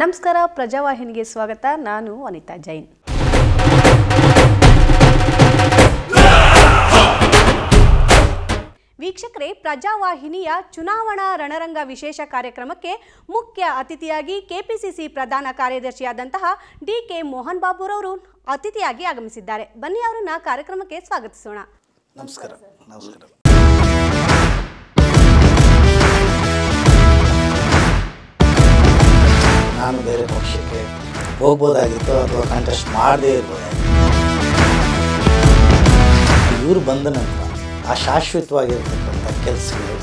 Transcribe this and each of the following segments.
ನಮಸ್ಕಾರ ಪ್ರಜಾವಾಹಿನಿಗೆ ಸ್ವಾಗತ ನಾನು ಅನಿತಾ ಜೈನ್ ವೀಕ್ಷಕರೇ ಪ್ರಜಾವಾಹಿನಿಯ ಚುನಾವಣಾ ರಣರಂಗ ವಿಶೇಷ ಕಾರ್ಯಕ್ರಮಕ್ಕೆ ಮುಖ್ಯ ಅತಿಥಿಯಾಗಿ ಕೆಪಿಸಿಸಿ ಪ್ರಧಾನ ಕಾರ್ಯದರ್ಶಿಯಾದಂತಹ ಡಿ ಕೆ ಮೋಹನ್ ಬಾಬುರವರು ಅತಿಥಿಯಾಗಿ ಆಗಮಿಸಿದ್ದಾರೆ ಬನ್ನಿ ಅವರನ್ನ ಕಾರ್ಯಕ್ರಮಕ್ಕೆ ಸ್ವಾಗತಿಸೋಣ ನಮಸ್ಕಾರ ನಮಸ್ಕಾರ ನಾನು ಬೇರೆ ಪಕ್ಷಕ್ಕೆ ಹೋಗ್ಬೋದಾಗಿತ್ತು ಅಥವಾ ಕಂಟೆಸ್ಟ್ ಮಾಡದೇ ಇರ್ಬೋದಾಗಿತ್ತು ಇವರು ಬಂದ ನಂತರ ಆ ಶಾಶ್ವತವಾಗಿರ್ತಕ್ಕಂಥ ಕೆಲಸಗಳು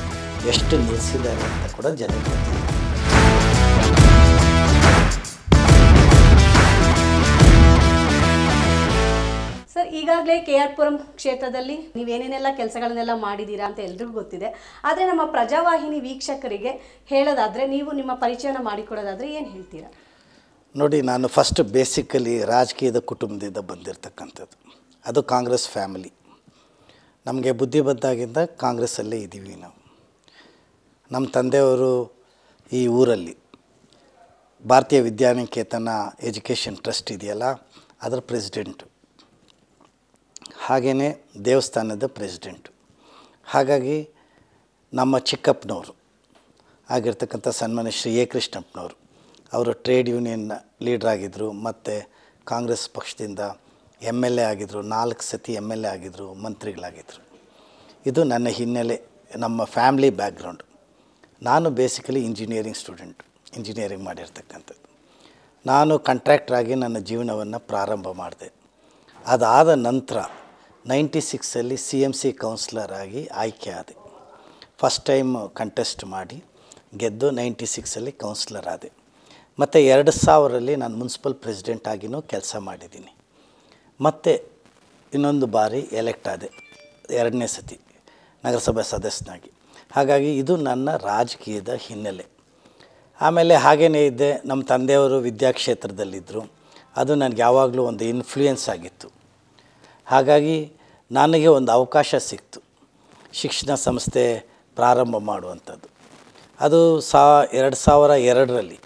ಎಷ್ಟು ನಿಲ್ಲಿಸಿದ್ದಾರೆ ಅಂತ ಕೂಡ ಜನಕ್ಕೆ ಸರ್ ಈಗಾಗಲೇ ಕೆ ಆರ್ ಪುರಂ ಕ್ಷೇತ್ರದಲ್ಲಿ ನೀವೇನೇನೆಲ್ಲ ಕೆಲಸಗಳನ್ನೆಲ್ಲ ಮಾಡಿದ್ದೀರಾ ಅಂತ ಎಲ್ರಿಗೂ ಗೊತ್ತಿದೆ ಆದರೆ ನಮ್ಮ ಪ್ರಜಾವಾಹಿನಿ ವೀಕ್ಷಕರಿಗೆ ಹೇಳೋದಾದರೆ ನೀವು ನಿಮ್ಮ ಪರಿಚಯನ ಮಾಡಿಕೊಡೋದಾದರೆ ಏನು ಹೇಳ್ತೀರಾ ನೋಡಿ ನಾನು ಫಸ್ಟ್ ಬೇಸಿಕಲಿ ರಾಜಕೀಯದ ಕುಟುಂಬದಿಂದ ಬಂದಿರತಕ್ಕಂಥದ್ದು ಅದು ಕಾಂಗ್ರೆಸ್ ಫ್ಯಾಮಿಲಿ ನಮಗೆ ಬುದ್ಧಿ ಬಂದಾಗಿಂದ ಕಾಂಗ್ರೆಸ್ಸಲ್ಲೇ ಇದ್ದೀವಿ ನಾವು ನಮ್ಮ ತಂದೆಯವರು ಈ ಊರಲ್ಲಿ ಭಾರತೀಯ ವಿದ್ಯಾನಿಕೇತನ ಎಜುಕೇಷನ್ ಟ್ರಸ್ಟ್ ಇದೆಯಲ್ಲ ಅದರ ಪ್ರೆಸಿಡೆಂಟು ಹಾಗೆಯೇ ದೇವಸ್ಥಾನದ ಪ್ರೆಸಿಡೆಂಟು ಹಾಗಾಗಿ ನಮ್ಮ ಚಿಕ್ಕಪ್ಪನವರು ಆಗಿರ್ತಕ್ಕಂಥ ಸನ್ಮಾನ್ಯ ಶ್ರೀ ಎ ಕೃಷ್ಣಪ್ಪನವರು ಅವರು ಟ್ರೇಡ್ ಯೂನಿಯನ್ ಲೀಡರ್ ಲೀಡ್ರಾಗಿದ್ದರು ಮತ್ತು ಕಾಂಗ್ರೆಸ್ ಪಕ್ಷದಿಂದ ಎಮ್ ಎಲ್ ಎ ಆಗಿದ್ದರು ನಾಲ್ಕು ಸತಿ ಎಮ್ ಎಲ್ ಎ ಆಗಿದ್ದರು ಮಂತ್ರಿಗಳಾಗಿದ್ದರು ಇದು ನನ್ನ ಹಿನ್ನೆಲೆ ನಮ್ಮ ಫ್ಯಾಮಿಲಿ ಬ್ಯಾಕ್ಗ್ರೌಂಡ್ ನಾನು ಬೇಸಿಕಲಿ ಇಂಜಿನಿಯರಿಂಗ್ ಸ್ಟೂಡೆಂಟ್ ಇಂಜಿನಿಯರಿಂಗ್ ಮಾಡಿರ್ತಕ್ಕಂಥದ್ದು ನಾನು ಕಂಟ್ರ್ಯಾಕ್ಟ್ರಾಗಿ ನನ್ನ ಜೀವನವನ್ನು ಪ್ರಾರಂಭ ಮಾಡಿದೆ ಅದಾದ ನಂತರ ನೈಂಟಿ ಸಿಕ್ಸಲ್ಲಿ ಸಿ ಎಮ್ ಸಿ ಕೌನ್ಸ್ಲರ್ ಆಗಿ ಆಯ್ಕೆ ಆದೆ ಫಸ್ಟ್ ಟೈಮ್ ಕಂಟೆಸ್ಟ್ ಮಾಡಿ ಗೆದ್ದು ನೈಂಟಿ ಸಿಕ್ಸಲ್ಲಿ ಕೌನ್ಸ್ಲರ್ ಆದೆ ಮತ್ತು ಎರಡು ಸಾವಿರಲ್ಲಿ ನಾನು ಮುನ್ಸಿಪಲ್ ಪ್ರೆಸಿಡೆಂಟ್ ಆಗಿನೂ ಕೆಲಸ ಮಾಡಿದ್ದೀನಿ ಮತ್ತು ಇನ್ನೊಂದು ಬಾರಿ ಎಲೆಕ್ಟ್ ಆದೆ ಎರಡನೇ ಸತಿ ನಗರಸಭೆ ಸದಸ್ಯನಾಗಿ ಹಾಗಾಗಿ ಇದು ನನ್ನ ರಾಜಕೀಯದ ಹಿನ್ನೆಲೆ ಆಮೇಲೆ ಹಾಗೇ ಇದ್ದೆ ನಮ್ಮ ತಂದೆಯವರು ವಿದ್ಯಾಕ್ಷೇತ್ರದಲ್ಲಿದ್ದರು ಅದು ನನಗೆ ಯಾವಾಗಲೂ ಒಂದು ಇನ್ಫ್ಲೂಯೆನ್ಸ್ ಆಗಿತ್ತು ಹಾಗಾಗಿ ನನಗೆ ಒಂದು ಅವಕಾಶ ಸಿಕ್ತು ಶಿಕ್ಷಣ ಸಂಸ್ಥೆ ಪ್ರಾರಂಭ ಮಾಡುವಂಥದ್ದು ಅದು ಸಾ ಎರಡು ಸಾವಿರ ಎರಡರಲ್ಲಿ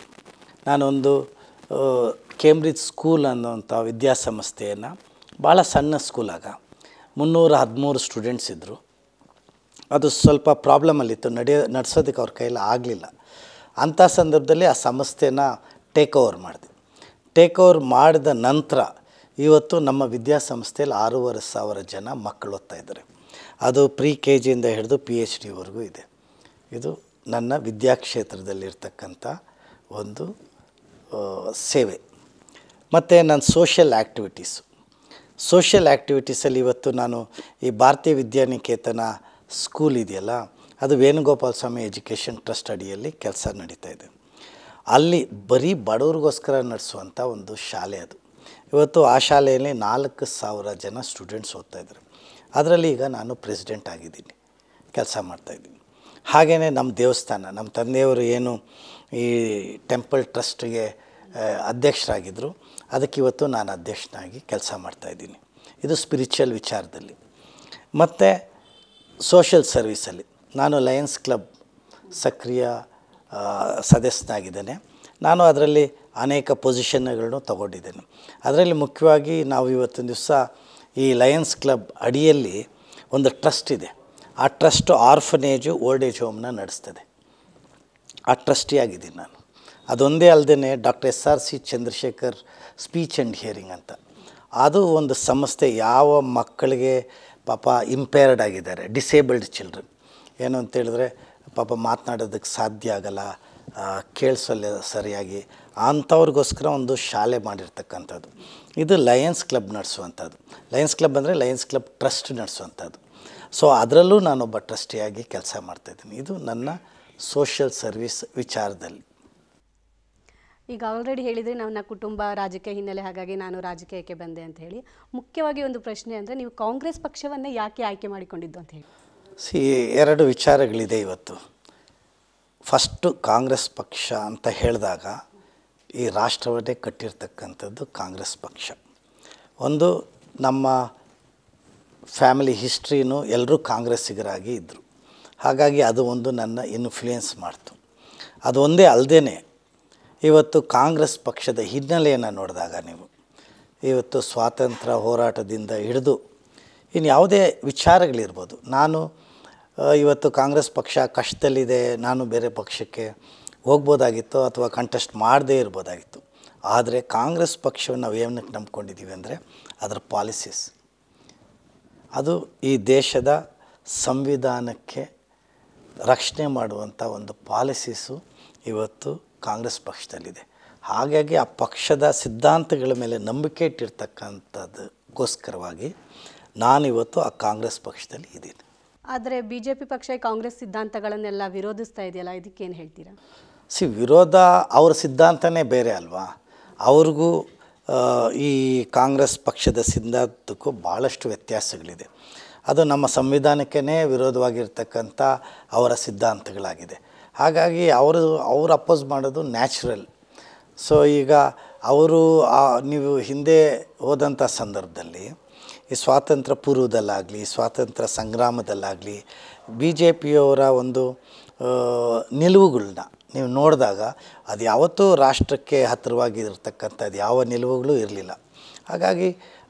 ನಾನೊಂದು ಕೇಂಬ್ರಿಜ್ ಸ್ಕೂಲ್ ಅನ್ನುವಂಥ ವಿದ್ಯಾಸಂಸ್ಥೆಯನ್ನು ಭಾಳ ಸಣ್ಣ ಸ್ಕೂಲಾಗ ಮುನ್ನೂರ ಹದಿಮೂರು ಸ್ಟೂಡೆಂಟ್ಸ್ ಇದ್ದರು ಅದು ಸ್ವಲ್ಪ ಪ್ರಾಬ್ಲಮಲ್ಲಿತ್ತು ನಡೆಯ ನಡೆಸೋದಕ್ಕೆ ಅವ್ರ ಕೈಯಲ್ಲಿ ಆಗಲಿಲ್ಲ ಅಂಥ ಸಂದರ್ಭದಲ್ಲಿ ಆ ಸಂಸ್ಥೆನ ಟೇಕ್ ಓವರ್ ಮಾಡಿದೆ ಟೇಕ್ ಓವರ್ ಮಾಡಿದ ನಂತರ ಇವತ್ತು ನಮ್ಮ ವಿದ್ಯಾಸಂಸ್ಥೆಯಲ್ಲಿ ಆರೂವರೆ ಸಾವಿರ ಜನ ಮಕ್ಕಳು ಓದ್ತಾ ಇದ್ದಾರೆ ಅದು ಪ್ರಿ ಕೆ ಜಿಯಿಂದ ಹಿಡಿದು ಪಿ ಎಚ್ ಡಿವರೆಗೂ ಇದೆ ಇದು ನನ್ನ ವಿದ್ಯಾಕ್ಷೇತ್ರದಲ್ಲಿರ್ತಕ್ಕಂಥ ಒಂದು ಸೇವೆ ಮತ್ತು ನನ್ನ ಸೋಷಿಯಲ್ ಆ್ಯಕ್ಟಿವಿಟೀಸು ಸೋಷಿಯಲ್ ಆ್ಯಕ್ಟಿವಿಟೀಸಲ್ಲಿ ಇವತ್ತು ನಾನು ಈ ಭಾರತೀಯ ವಿದ್ಯಾನಿಕೇತನ ಸ್ಕೂಲ್ ಇದೆಯಲ್ಲ ಅದು ವೇಣುಗೋಪಾಲ ಸ್ವಾಮಿ ಎಜುಕೇಷನ್ ಟ್ರಸ್ಟ್ ಅಡಿಯಲ್ಲಿ ಕೆಲಸ ನಡೀತಾ ಇದೆ ಅಲ್ಲಿ ಬರೀ ಬಡವ್ರಿಗೋಸ್ಕರ ನಡೆಸುವಂಥ ಒಂದು ಶಾಲೆ ಅದು ಇವತ್ತು ಆ ಶಾಲೆಯಲ್ಲಿ ನಾಲ್ಕು ಸಾವಿರ ಜನ ಸ್ಟೂಡೆಂಟ್ಸ್ ಓದ್ತಾಯಿದ್ರು ಅದರಲ್ಲಿ ಈಗ ನಾನು ಪ್ರೆಸಿಡೆಂಟ್ ಆಗಿದ್ದೀನಿ ಕೆಲಸ ಮಾಡ್ತಾಯಿದ್ದೀನಿ ಹಾಗೆಯೇ ನಮ್ಮ ದೇವಸ್ಥಾನ ನಮ್ಮ ತಂದೆಯವರು ಏನು ಈ ಟೆಂಪಲ್ ಟ್ರಸ್ಟ್ಗೆ ಅಧ್ಯಕ್ಷರಾಗಿದ್ದರು ಇವತ್ತು ನಾನು ಅಧ್ಯಕ್ಷನಾಗಿ ಕೆಲಸ ಮಾಡ್ತಾಯಿದ್ದೀನಿ ಇದು ಸ್ಪಿರಿಚುವಲ್ ವಿಚಾರದಲ್ಲಿ ಮತ್ತು ಸೋಷಲ್ ಸರ್ವೀಸಲ್ಲಿ ನಾನು ಲಯನ್ಸ್ ಕ್ಲಬ್ ಸಕ್ರಿಯ ಸದಸ್ಯನಾಗಿದ್ದೇನೆ ನಾನು ಅದರಲ್ಲಿ ಅನೇಕ ಪೊಸಿಷನ್ಗಳನ್ನು ತಗೊಂಡಿದ್ದೇನೆ ಅದರಲ್ಲಿ ಮುಖ್ಯವಾಗಿ ನಾವು ಇವತ್ತಿನ ದಿವಸ ಈ ಲಯನ್ಸ್ ಕ್ಲಬ್ ಅಡಿಯಲ್ಲಿ ಒಂದು ಟ್ರಸ್ಟ್ ಇದೆ ಆ ಟ್ರಸ್ಟು ಆರ್ಫನೇಜು ಓಲ್ಡ್ ಏಜ್ ಹೋಮ್ನ ನಡೆಸ್ತದೆ ಆ ಟ್ರಸ್ಟಿಯಾಗಿದ್ದೀನಿ ನಾನು ಅದೊಂದೇ ಅಲ್ಲದೆ doctor S R C Chandrashekar speech and hearing ಅಂತ ಅದು ಒಂದು ಸಂಸ್ಥೆ ಯಾವ ಮಕ್ಕಳಿಗೆ ಪಾಪ ಇಂಪೇರ್ಡ್ ಆಗಿದ್ದಾರೆ ಡಿಸೇಬಲ್ಡ್ ಚಿಲ್ಡ್ರನ್ ಏನು ಅಂತೇಳಿದ್ರೆ ಪಾಪ ಮಾತನಾಡೋದಕ್ಕೆ ಸಾಧ್ಯ ಆಗಲ್ಲ ಕೇಳಿಸಲ್ಲ ಸರಿಯಾಗಿ ಅಂಥವ್ರಿಗೋಸ್ಕರ ಒಂದು ಶಾಲೆ ಮಾಡಿರ್ತಕ್ಕಂಥದ್ದು ಇದು ಲಯನ್ಸ್ ಕ್ಲಬ್ ನಡೆಸುವಂಥದ್ದು ಲಯನ್ಸ್ ಕ್ಲಬ್ ಅಂದರೆ ಲಯನ್ಸ್ ಕ್ಲಬ್ ಟ್ರಸ್ಟ್ ನಡೆಸುವಂಥದ್ದು ಸೊ ಅದರಲ್ಲೂ ನಾನೊಬ್ಬ ಟ್ರಸ್ಟಿಯಾಗಿ ಕೆಲಸ ಮಾಡ್ತಾಯಿದ್ದೀನಿ ಇದು ನನ್ನ ಸೋಷಿಯಲ್ ಸರ್ವಿಸ್ ವಿಚಾರದಲ್ಲಿ ಈಗ ಆಲ್ರೆಡಿ ಹೇಳಿದರೆ ನನ್ನ ಕುಟುಂಬ ರಾಜಕೀಯ ಹಿನ್ನೆಲೆ ಹಾಗಾಗಿ ನಾನು ರಾಜಕೀಯಕ್ಕೆ ಬಂದೆ ಅಂತ ಹೇಳಿ ಮುಖ್ಯವಾಗಿ ಒಂದು ಪ್ರಶ್ನೆ ಅಂದರೆ ನೀವು ಕಾಂಗ್ರೆಸ್ ಪಕ್ಷವನ್ನು ಯಾಕೆ ಆಯ್ಕೆ ಮಾಡಿಕೊಂಡಿದ್ದು ಅಂತ ಹೇಳಿ ಸಿ ಎರಡು ವಿಚಾರಗಳಿದೆ ಇವತ್ತು ಫಸ್ಟು ಕಾಂಗ್ರೆಸ್ ಪಕ್ಷ ಅಂತ ಹೇಳಿದಾಗ ಈ ರಾಷ್ಟ್ರವನ್ನೇ ಕಟ್ಟಿರ್ತಕ್ಕಂಥದ್ದು ಕಾಂಗ್ರೆಸ್ ಪಕ್ಷ ಒಂದು ನಮ್ಮ ಫ್ಯಾಮಿಲಿ ಹಿಸ್ಟ್ರಿನೂ ಎಲ್ಲರೂ ಕಾಂಗ್ರೆಸ್ಸಿಗರಾಗಿ ಇದ್ದರು ಹಾಗಾಗಿ ಅದು ಒಂದು ನನ್ನ ಇನ್ಫ್ಲೂಯೆನ್ಸ್ ಮಾಡ್ತು ಅದು ಒಂದೇ ಅಲ್ಲದೇ ಇವತ್ತು ಕಾಂಗ್ರೆಸ್ ಪಕ್ಷದ ಹಿನ್ನೆಲೆಯನ್ನು ನೋಡಿದಾಗ ನೀವು ಇವತ್ತು ಸ್ವಾತಂತ್ರ್ಯ ಹೋರಾಟದಿಂದ ಹಿಡಿದು ಇನ್ಯಾವುದೇ ವಿಚಾರಗಳಿರ್ಬೋದು ನಾನು ಇವತ್ತು ಕಾಂಗ್ರೆಸ್ ಪಕ್ಷ ಕಷ್ಟದಲ್ಲಿದೆ ನಾನು ಬೇರೆ ಪಕ್ಷಕ್ಕೆ ಹೋಗ್ಬೋದಾಗಿತ್ತು ಅಥವಾ ಕಂಟೆಸ್ಟ್ ಮಾಡದೇ ಇರ್ಬೋದಾಗಿತ್ತು ಆದರೆ ಕಾಂಗ್ರೆಸ್ ಪಕ್ಷವನ್ನು ನಾವು ಏನಕ್ಕೆ ನಂಬ್ಕೊಂಡಿದ್ದೀವಿ ಅಂದರೆ ಅದರ ಪಾಲಿಸೀಸ್ ಅದು ಈ ದೇಶದ ಸಂವಿಧಾನಕ್ಕೆ ರಕ್ಷಣೆ ಮಾಡುವಂಥ ಒಂದು ಪಾಲಿಸೀಸು ಇವತ್ತು ಕಾಂಗ್ರೆಸ್ ಪಕ್ಷದಲ್ಲಿದೆ ಹಾಗಾಗಿ ಆ ಪಕ್ಷದ ಸಿದ್ಧಾಂತಗಳ ಮೇಲೆ ನಂಬಿಕೆ ಇಟ್ಟಿರ್ತಕ್ಕಂಥದ್ದಕ್ಕೋಸ್ಕರವಾಗಿ ನಾನಿವತ್ತು ಆ ಕಾಂಗ್ರೆಸ್ ಪಕ್ಷದಲ್ಲಿ ಇದ್ದೀನಿ ಆದರೆ ಬಿ ಜೆ ಪಿ ಪಕ್ಷ ಕಾಂಗ್ರೆಸ್ ಸಿದ್ಧಾಂತಗಳನ್ನೆಲ್ಲ ವಿರೋಧಿಸ್ತಾ ಇದೆಯಲ್ಲ ಇದಕ್ಕೇನು ಹೇಳ್ತೀರಾ ಸಿ ವಿರೋಧ ಅವ್ರ ಸಿದ್ಧಾಂತನೇ ಬೇರೆ ಅಲ್ವಾ ಅವ್ರಿಗೂ ಈ ಕಾಂಗ್ರೆಸ್ ಪಕ್ಷದ ಸಿದ್ಧಾಂತಕ್ಕೂ ಭಾಳಷ್ಟು ವ್ಯತ್ಯಾಸಗಳಿದೆ ಅದು ನಮ್ಮ ಸಂವಿಧಾನಕ್ಕೇ ವಿರೋಧವಾಗಿರ್ತಕ್ಕಂಥ ಅವರ ಸಿದ್ಧಾಂತಗಳಾಗಿದೆ ಹಾಗಾಗಿ ಅವರು ಅವರು ಅಪೋಸ್ ಮಾಡೋದು ನ್ಯಾಚುರಲ್ ಸೊ ಈಗ ಅವರು ನೀವು ಹಿಂದೆ ಹೋದಂಥ ಸಂದರ್ಭದಲ್ಲಿ ಈ ಸ್ವಾತಂತ್ರ್ಯ ಪೂರ್ವದಲ್ಲಾಗಲಿ ಸ್ವಾತಂತ್ರ್ಯ ಸಂಗ್ರಾಮದಲ್ಲಾಗಲಿ ಬಿ ಜೆ ಪಿಯವರ ಒಂದು ನಿಲುವುಗಳನ್ನ ನೀವು ನೋಡಿದಾಗ ಅದು ಯಾವತ್ತೂ ರಾಷ್ಟ್ರಕ್ಕೆ ಹತ್ತಿರವಾಗಿರ್ತಕ್ಕಂಥದ್ದು ಯಾವ ನಿಲುವುಗಳು ಇರಲಿಲ್ಲ ಹಾಗಾಗಿ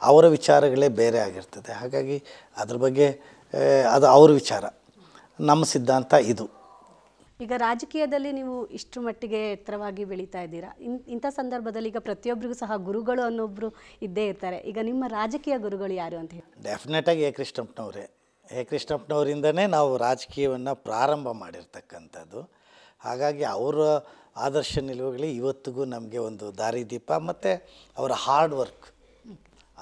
ಅವರ ವಿಚಾರಗಳೇ ಬೇರೆ ಆಗಿರ್ತದೆ ಹಾಗಾಗಿ ಅದ್ರ ಬಗ್ಗೆ ಅದು ಅವ್ರ ವಿಚಾರ ನಮ್ಮ ಸಿದ್ಧಾಂತ ಇದು ಈಗ ರಾಜಕೀಯದಲ್ಲಿ ನೀವು ಇಷ್ಟು ಮಟ್ಟಿಗೆ ಎತ್ತರವಾಗಿ ಬೆಳೀತಾ ಇದ್ದೀರಾ ಇನ್ ಇಂಥ ಸಂದರ್ಭದಲ್ಲಿ ಈಗ ಪ್ರತಿಯೊಬ್ಬರಿಗೂ ಸಹ ಗುರುಗಳು ಅನ್ನೊಬ್ಬರು ಇದ್ದೇ ಇರ್ತಾರೆ ಈಗ ನಿಮ್ಮ ರಾಜಕೀಯ ಗುರುಗಳು ಯಾರು ಅಂತ ಹೇಳಿ ಡೆಫಿನೆಟಾಗಿ ಎ ಕೃಷ್ಣಪ್ಪನವರೇ ಎ ಕೃಷ್ಣಪ್ಪನವರಿಂದನೇ ನಾವು ರಾಜಕೀಯವನ್ನು ಪ್ರಾರಂಭ ಮಾಡಿರ್ತಕ್ಕಂಥದ್ದು ಹಾಗಾಗಿ ಅವರ ಆದರ್ಶ ನಿಲುವುಗಳಿಗೆ ಇವತ್ತಿಗೂ ನಮಗೆ ಒಂದು ದಾರಿದೀಪ ಮತ್ತು ಅವರ ಹಾರ್ಡ್ ವರ್ಕ್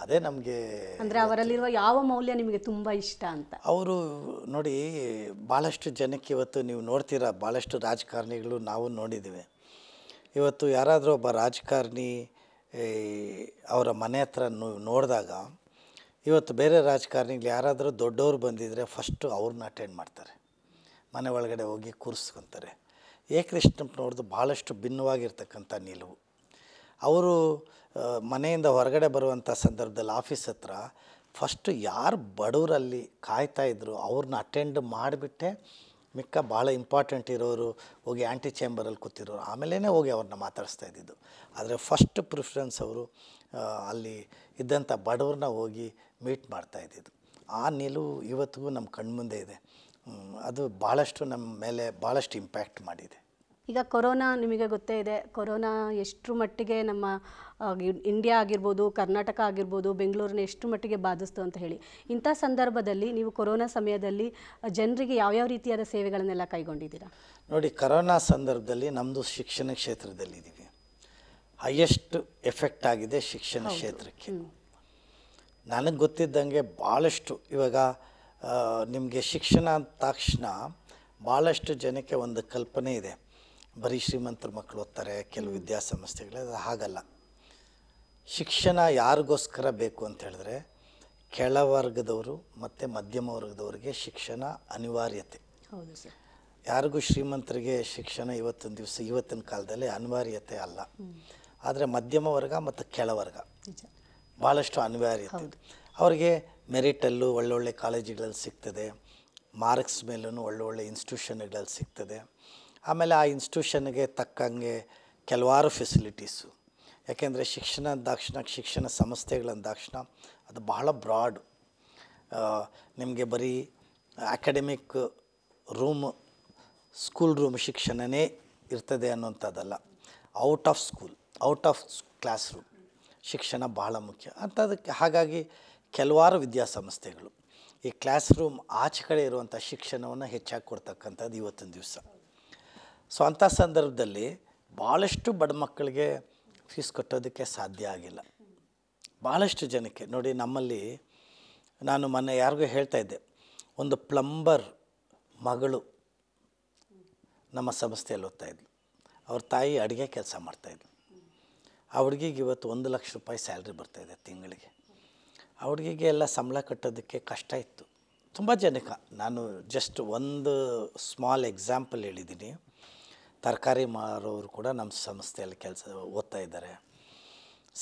ಅದೇ ನಮಗೆ ಅಂದರೆ ಅವರಲ್ಲಿರುವ ಯಾವ ಮೌಲ್ಯ ನಿಮಗೆ ತುಂಬ ಇಷ್ಟ ಅಂತ ಅವರು ನೋಡಿ ಭಾಳಷ್ಟು ಜನಕ್ಕೆ ಇವತ್ತು ನೀವು ನೋಡ್ತೀರ ಭಾಳಷ್ಟು ರಾಜಕಾರಣಿಗಳು ನಾವು ನೋಡಿದ್ದೀವಿ ಇವತ್ತು ಯಾರಾದರೂ ಒಬ್ಬ ರಾಜಕಾರಣಿ ಅವರ ಮನೆ ಹತ್ರ ನೋಡಿದಾಗ ಇವತ್ತು ಬೇರೆ ರಾಜಕಾರಣಿಗಳು ಯಾರಾದರೂ ದೊಡ್ಡವರು ಬಂದಿದ್ದರೆ ಫಸ್ಟು ಅವ್ರನ್ನ ಅಟೆಂಡ್ ಮಾಡ್ತಾರೆ ಮನೆ ಒಳಗಡೆ ಹೋಗಿ ಕೂರಿಸ್ಕೊತಾರೆ ಎ ಕೃಷ್ಣಪ್ಪನವ್ರದ್ದು ಭಾಳಷ್ಟು ಭಿನ್ನವಾಗಿರ್ತಕ್ಕಂಥ ನಿಲುವು ಅವರು ಮನೆಯಿಂದ ಹೊರಗಡೆ ಬರುವಂಥ ಸಂದರ್ಭದಲ್ಲಿ ಆಫೀಸ್ ಹತ್ರ ಫಸ್ಟು ಯಾರು ಬಡವರಲ್ಲಿ ಕಾಯ್ತಾಯಿದ್ರು ಅವ್ರನ್ನ ಅಟೆಂಡ್ ಮಾಡಿಬಿಟ್ಟೆ ಮಿಕ್ಕ ಭಾಳ ಇಂಪಾರ್ಟೆಂಟ್ ಇರೋರು ಹೋಗಿ ಆ್ಯಂಟಿ ಚೇಂಬರಲ್ಲಿ ಕೂತಿರೋರು ಆಮೇಲೆ ಹೋಗಿ ಅವ್ರನ್ನ ಮಾತಾಡಿಸ್ತಾ ಇದ್ದಿದ್ದು ಆದರೆ ಫಸ್ಟ್ ಪ್ರಿಫರೆನ್ಸ್ ಅವರು ಅಲ್ಲಿ ಇದ್ದಂಥ ಬಡವ್ರನ್ನ ಹೋಗಿ ಮೀಟ್ ಮಾಡ್ತಾ ಇದ್ದಿದ್ದು ಆ ನಿಲುವು ಇವತ್ತಿಗೂ ನಮ್ಮ ಕಣ್ಮುಂದೆ ಇದೆ ಅದು ಭಾಳಷ್ಟು ನಮ್ಮ ಮೇಲೆ ಭಾಳಷ್ಟು ಇಂಪ್ಯಾಕ್ಟ್ ಮಾಡಿದೆ ಈಗ ಕೊರೋನಾ ನಿಮಗೆ ಗೊತ್ತೇ ಇದೆ ಕೊರೋನಾ ಎಷ್ಟು ಮಟ್ಟಿಗೆ ನಮ್ಮ ಇಂಡಿಯಾ ಆಗಿರ್ಬೋದು ಕರ್ನಾಟಕ ಆಗಿರ್ಬೋದು ಬೆಂಗಳೂರಿನ ಎಷ್ಟು ಮಟ್ಟಿಗೆ ಬಾಧಿಸ್ತು ಅಂತ ಹೇಳಿ ಇಂಥ ಸಂದರ್ಭದಲ್ಲಿ ನೀವು ಕೊರೋನಾ ಸಮಯದಲ್ಲಿ ಜನರಿಗೆ ಯಾವ್ಯಾವ ರೀತಿಯಾದ ಸೇವೆಗಳನ್ನೆಲ್ಲ ಕೈಗೊಂಡಿದ್ದೀರಾ ನೋಡಿ ಕರೋನಾ ಸಂದರ್ಭದಲ್ಲಿ ನಮ್ಮದು ಶಿಕ್ಷಣ ಕ್ಷೇತ್ರದಲ್ಲಿದ್ದೀವಿ ಹೈಯೆಸ್ಟ್ ಎಫೆಕ್ಟ್ ಆಗಿದೆ ಶಿಕ್ಷಣ ಕ್ಷೇತ್ರಕ್ಕೆ ನನಗೆ ಗೊತ್ತಿದ್ದಂಗೆ ಭಾಳಷ್ಟು ಇವಾಗ ನಿಮಗೆ ಶಿಕ್ಷಣ ಅಂದ ತಕ್ಷಣ ಭಾಳಷ್ಟು ಜನಕ್ಕೆ ಒಂದು ಕಲ್ಪನೆ ಇದೆ ಬರೀ ಶ್ರೀಮಂತರ ಮಕ್ಕಳು ಓದ್ತಾರೆ ಕೆಲವು ವಿದ್ಯಾಸಂಸ್ಥೆಗಳು ಅದು ಹಾಗಲ್ಲ ಶಿಕ್ಷಣ ಯಾರಿಗೋಸ್ಕರ ಬೇಕು ಅಂತ ಹೇಳಿದ್ರೆ ಕೆಳವರ್ಗದವರು ಮತ್ತು ಮಧ್ಯಮ ವರ್ಗದವರಿಗೆ ಶಿಕ್ಷಣ ಅನಿವಾರ್ಯತೆ ಯಾರಿಗೂ ಶ್ರೀಮಂತರಿಗೆ ಶಿಕ್ಷಣ ಇವತ್ತಿನ ದಿವಸ ಇವತ್ತಿನ ಕಾಲದಲ್ಲಿ ಅನಿವಾರ್ಯತೆ ಅಲ್ಲ ಆದರೆ ಮಧ್ಯಮ ವರ್ಗ ಮತ್ತು ಕೆಳವರ್ಗ ಭಾಳಷ್ಟು ಅನಿವಾರ್ಯತೆ ಅವರಿಗೆ ಮೆರಿಟಲ್ಲೂ ಒಳ್ಳೊಳ್ಳೆ ಕಾಲೇಜುಗಳಲ್ಲಿ ಸಿಗ್ತದೆ ಮಾರ್ಕ್ಸ್ ಮೇಲೂ ಒಳ್ಳೊಳ್ಳೆ ಇನ್ಸ್ಟಿಟ್ಯೂಷನ್ಗಳಲ್ಲಿ ಸಿಗ್ತದೆ ಆಮೇಲೆ ಆ ಇನ್ಸ್ಟಿಟ್ಯೂಷನ್ಗೆ ತಕ್ಕಂಗೆ ಕೆಲವಾರು ಫೆಸಿಲಿಟೀಸು ಯಾಕೆಂದರೆ ಶಿಕ್ಷಣ ದಾಕ್ಷಣ ಶಿಕ್ಷಣ ಸಂಸ್ಥೆಗಳಂದಾಕ್ಷಣ ಅದು ಬಹಳ ಬ್ರಾಡ್ ನಿಮಗೆ ಬರೀ ಅಕಾಡೆಮಿಕ್ ರೂಮ್ ಸ್ಕೂಲ್ ರೂಮ್ ಶಿಕ್ಷಣವೇ ಇರ್ತದೆ ಅನ್ನೋಂಥದ್ದಲ್ಲ out of school out of class room ಶಿಕ್ಷಣ ಬಹಳ ಮುಖ್ಯ ಅಂಥದಕ್ಕೆ ಹಾಗಾಗಿ ಕೆಲವಾರು ವಿದ್ಯಾಸಂಸ್ಥೆಗಳು ಈ ಕ್ಲಾಸ್ ರೂಮ್ ಆಚೆ ಕಡೆ ಇರುವಂಥ ಶಿಕ್ಷಣವನ್ನು ಹೆಚ್ಚಾಗಿ ಕೊಡ್ತಕ್ಕಂಥದ್ದು ಇವತ್ತಿನ ದಿವಸ ಸೊ ಅಂಥ ಸಂದರ್ಭದಲ್ಲಿ ಭಾಳಷ್ಟು ಬಡ ಮಕ್ಕಳಿಗೆ ಫೀಸ್ ಕಟ್ಟೋದಕ್ಕೆ ಸಾಧ್ಯ ಆಗಿಲ್ಲ ಭಾಳಷ್ಟು ಜನಕ್ಕೆ ನೋಡಿ ನಮ್ಮಲ್ಲಿ ನಾನು ಮೊನ್ನೆ ಯಾರಿಗೂ ಹೇಳ್ತಾ ಇದ್ದೆ ಒಂದು ಪ್ಲಂಬರ್ ಮಗಳು ನಮ್ಮ ಸಂಸ್ಥೆಯಲ್ಲಿ ಓದ್ತಾ ಅವ್ರ ತಾಯಿ ಅಡುಗೆ ಕೆಲಸ ಮಾಡ್ತಾಯಿದ್ಲು ಆ ಹುಡುಗಿಗೆ ಇವತ್ತು ಒಂದು ಲಕ್ಷ ರೂಪಾಯಿ ಸ್ಯಾಲ್ರಿ ಬರ್ತಾಯಿದೆ ತಿಂಗಳಿಗೆ ಆ ಎಲ್ಲ ಸಂಬಳ ಕಟ್ಟೋದಕ್ಕೆ ಕಷ್ಟ ಇತ್ತು ತುಂಬ ಜನಕ್ಕೆ ನಾನು ಜಸ್ಟ್ ಒಂದು ಸ್ಮಾಲ್ ಎಕ್ಸಾಂಪಲ್ ಹೇಳಿದ್ದೀನಿ ತರಕಾರಿ ಮಾರೋರು ಕೂಡ ನಮ್ಮ ಸಂಸ್ಥೆಯಲ್ಲಿ ಕೆಲಸ ಓದ್ತಾ ಇದ್ದಾರೆ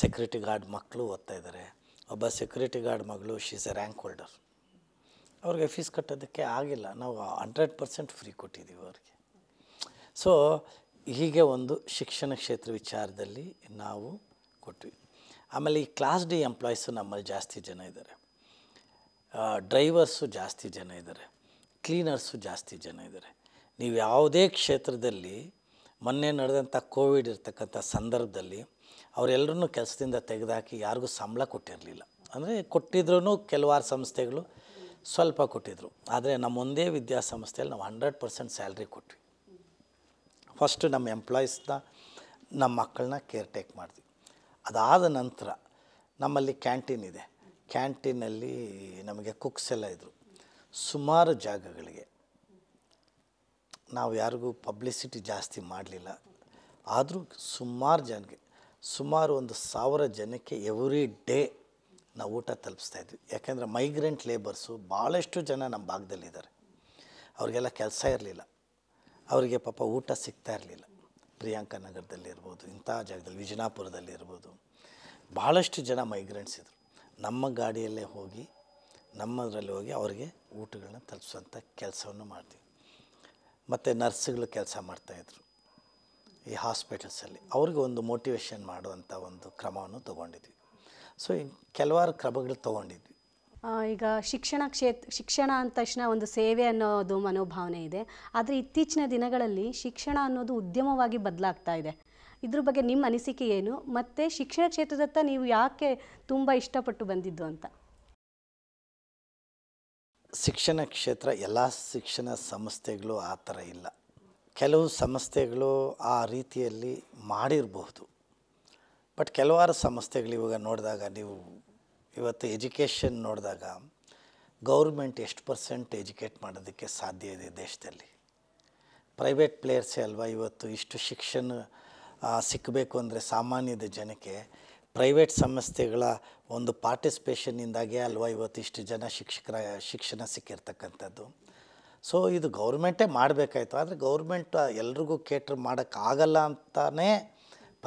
ಸೆಕ್ಯೂರಿಟಿ ಗಾರ್ಡ್ ಮಕ್ಕಳು ಓದ್ತಾ ಇದ್ದಾರೆ ಒಬ್ಬ ಸೆಕ್ಯೂರಿಟಿ ಗಾರ್ಡ್ ಮಗಳು ಶೀಸ್ ಎ ರ್ಯಾಂಕ್ ಹೋಲ್ಡರ್ ಅವ್ರಿಗೆ ಫೀಸ್ ಕಟ್ಟೋದಕ್ಕೆ ಆಗಿಲ್ಲ ನಾವು ಹಂಡ್ರೆಡ್ ಪರ್ಸೆಂಟ್ ಫ್ರೀ ಕೊಟ್ಟಿದ್ದೀವಿ ಅವ್ರಿಗೆ ಸೊ ಹೀಗೆ ಒಂದು ಶಿಕ್ಷಣ ಕ್ಷೇತ್ರ ವಿಚಾರದಲ್ಲಿ ನಾವು ಕೊಟ್ವಿ ಆಮೇಲೆ ಈ ಕ್ಲಾಸ್ ಡಿ ಎಂಪ್ಲಾಯ್ಸು ನಮ್ಮಲ್ಲಿ ಜಾಸ್ತಿ ಜನ ಇದ್ದಾರೆ ಡ್ರೈವರ್ಸು ಜಾಸ್ತಿ ಜನ ಇದ್ದಾರೆ ಕ್ಲೀನರ್ಸು ಜಾಸ್ತಿ ಜನ ಇದ್ದಾರೆ ನೀವು ಯಾವುದೇ ಕ್ಷೇತ್ರದಲ್ಲಿ ಮೊನ್ನೆ ನಡೆದಂಥ ಕೋವಿಡ್ ಇರ್ತಕ್ಕಂಥ ಸಂದರ್ಭದಲ್ಲಿ ಅವರೆಲ್ಲರೂ ಕೆಲಸದಿಂದ ತೆಗೆದುಹಾಕಿ ಯಾರಿಗೂ ಸಂಬಳ ಕೊಟ್ಟಿರಲಿಲ್ಲ ಅಂದರೆ ಕೊಟ್ಟಿದ್ರೂ ಕೆಲವಾರು ಸಂಸ್ಥೆಗಳು ಸ್ವಲ್ಪ ಕೊಟ್ಟಿದ್ದರು ಆದರೆ ನಮ್ಮ ಒಂದೇ ವಿದ್ಯಾಸಂಸ್ಥೆಯಲ್ಲಿ ನಾವು ಹಂಡ್ರೆಡ್ ಪರ್ಸೆಂಟ್ ಸ್ಯಾಲ್ರಿ ಕೊಟ್ವಿ ಫಸ್ಟು ನಮ್ಮ ಎಂಪ್ಲಾಯೀಸ್ನ ನಮ್ಮ ಮಕ್ಕಳನ್ನ ಕೇರ್ ಟೇಕ್ ಮಾಡಿದ್ವಿ ಅದಾದ ನಂತರ ನಮ್ಮಲ್ಲಿ ಕ್ಯಾಂಟೀನ್ ಇದೆ ಕ್ಯಾಂಟೀನಲ್ಲಿ ನಮಗೆ ಕುಕ್ಸ್ ಎಲ್ಲ ಇದ್ದರು ಸುಮಾರು ಜಾಗಗಳಿಗೆ ನಾವು ಯಾರಿಗೂ ಪಬ್ಲಿಸಿಟಿ ಜಾಸ್ತಿ ಮಾಡಲಿಲ್ಲ ಆದರೂ ಸುಮಾರು ಜನಕ್ಕೆ ಸುಮಾರು ಒಂದು ಸಾವಿರ ಜನಕ್ಕೆ ಎವ್ರಿ ಡೇ ನಾವು ಊಟ ತಲುಪಿಸ್ತಾ ಇದ್ವಿ ಯಾಕೆಂದರೆ ಮೈಗ್ರೆಂಟ್ ಲೇಬರ್ಸು ಭಾಳಷ್ಟು ಜನ ನಮ್ಮ ಭಾಗದಲ್ಲಿದ್ದಾರೆ ಅವರಿಗೆಲ್ಲ ಕೆಲಸ ಇರಲಿಲ್ಲ ಅವರಿಗೆ ಪಾಪ ಊಟ ಸಿಗ್ತಾ ಇರಲಿಲ್ಲ ಪ್ರಿಯಾಂಕಾ ನಗರದಲ್ಲಿರ್ಬೋದು ಇಂಥ ಜಾಗದಲ್ಲಿ ವಿಜಯನಾಪುರದಲ್ಲಿರ್ಬೋದು ಭಾಳಷ್ಟು ಜನ ಮೈಗ್ರೆಂಟ್ಸ್ ಇದ್ದರು ನಮ್ಮ ಗಾಡಿಯಲ್ಲೇ ಹೋಗಿ ನಮ್ಮದರಲ್ಲಿ ಹೋಗಿ ಅವರಿಗೆ ಊಟಗಳನ್ನ ತಲುಪಿಸುವಂಥ ಕೆಲಸವನ್ನು ಮಾಡ್ತೀವಿ ಮತ್ತು ನರ್ಸ್ಗಳು ಕೆಲಸ ಮಾಡ್ತಾಯಿದ್ರು ಈ ಹಾಸ್ಪಿಟಲ್ಸಲ್ಲಿ ಅವ್ರಿಗೆ ಒಂದು ಮೋಟಿವೇಶನ್ ಮಾಡುವಂಥ ಒಂದು ಕ್ರಮವನ್ನು ತಗೊಂಡಿದ್ವಿ ಸೊ ಕೆಲವಾರು ಕ್ರಮಗಳು ತೊಗೊಂಡಿದ್ವಿ ಈಗ ಶಿಕ್ಷಣ ಕ್ಷೇತ್ರ ಶಿಕ್ಷಣ ಅಂದ ತಕ್ಷಣ ಒಂದು ಸೇವೆ ಅನ್ನೋದು ಮನೋಭಾವನೆ ಇದೆ ಆದರೆ ಇತ್ತೀಚಿನ ದಿನಗಳಲ್ಲಿ ಶಿಕ್ಷಣ ಅನ್ನೋದು ಉದ್ಯಮವಾಗಿ ಬದಲಾಗ್ತಾ ಇದೆ ಇದ್ರ ಬಗ್ಗೆ ನಿಮ್ಮ ಅನಿಸಿಕೆ ಏನು ಮತ್ತು ಶಿಕ್ಷಣ ಕ್ಷೇತ್ರದತ್ತ ನೀವು ಯಾಕೆ ತುಂಬ ಇಷ್ಟಪಟ್ಟು ಬಂದಿದ್ದು ಅಂತ ಶಿಕ್ಷಣ ಕ್ಷೇತ್ರ ಎಲ್ಲ ಶಿಕ್ಷಣ ಸಂಸ್ಥೆಗಳು ಆ ಥರ ಇಲ್ಲ ಕೆಲವು ಸಂಸ್ಥೆಗಳು ಆ ರೀತಿಯಲ್ಲಿ ಮಾಡಿರಬಹುದು ಬಟ್ ಕೆಲವಾರು ಸಂಸ್ಥೆಗಳು ಇವಾಗ ನೋಡಿದಾಗ ನೀವು ಇವತ್ತು ಎಜುಕೇಷನ್ ನೋಡಿದಾಗ ಗೌರ್ಮೆಂಟ್ ಎಷ್ಟು ಪರ್ಸೆಂಟ್ ಎಜುಕೇಟ್ ಮಾಡೋದಕ್ಕೆ ಸಾಧ್ಯ ಇದೆ ದೇಶದಲ್ಲಿ ಪ್ರೈವೇಟ್ ಪ್ಲೇಯರ್ಸೇ ಅಲ್ವಾ ಇವತ್ತು ಇಷ್ಟು ಶಿಕ್ಷಣ ಸಿಕ್ಕಬೇಕು ಅಂದರೆ ಸಾಮಾನ್ಯದ ಜನಕ್ಕೆ ಪ್ರೈವೇಟ್ ಸಂಸ್ಥೆಗಳ ಒಂದು ಪಾರ್ಟಿಸಿಪೇಷನಿಂದಾಗೆ ಅಲ್ವಾ ಇವತ್ತಿಷ್ಟು ಜನ ಶಿಕ್ಷಕರ ಶಿಕ್ಷಣ ಸಿಕ್ಕಿರ್ತಕ್ಕಂಥದ್ದು ಸೊ ಇದು ಗೌರ್ಮೆಂಟೇ ಮಾಡಬೇಕಾಯ್ತು ಆದರೆ ಗೌರ್ಮೆಂಟ್ ಎಲ್ರಿಗೂ ಕೇಟ್ರ್ ಮಾಡೋಕ್ಕಾಗಲ್ಲ ಅಂತಲೇ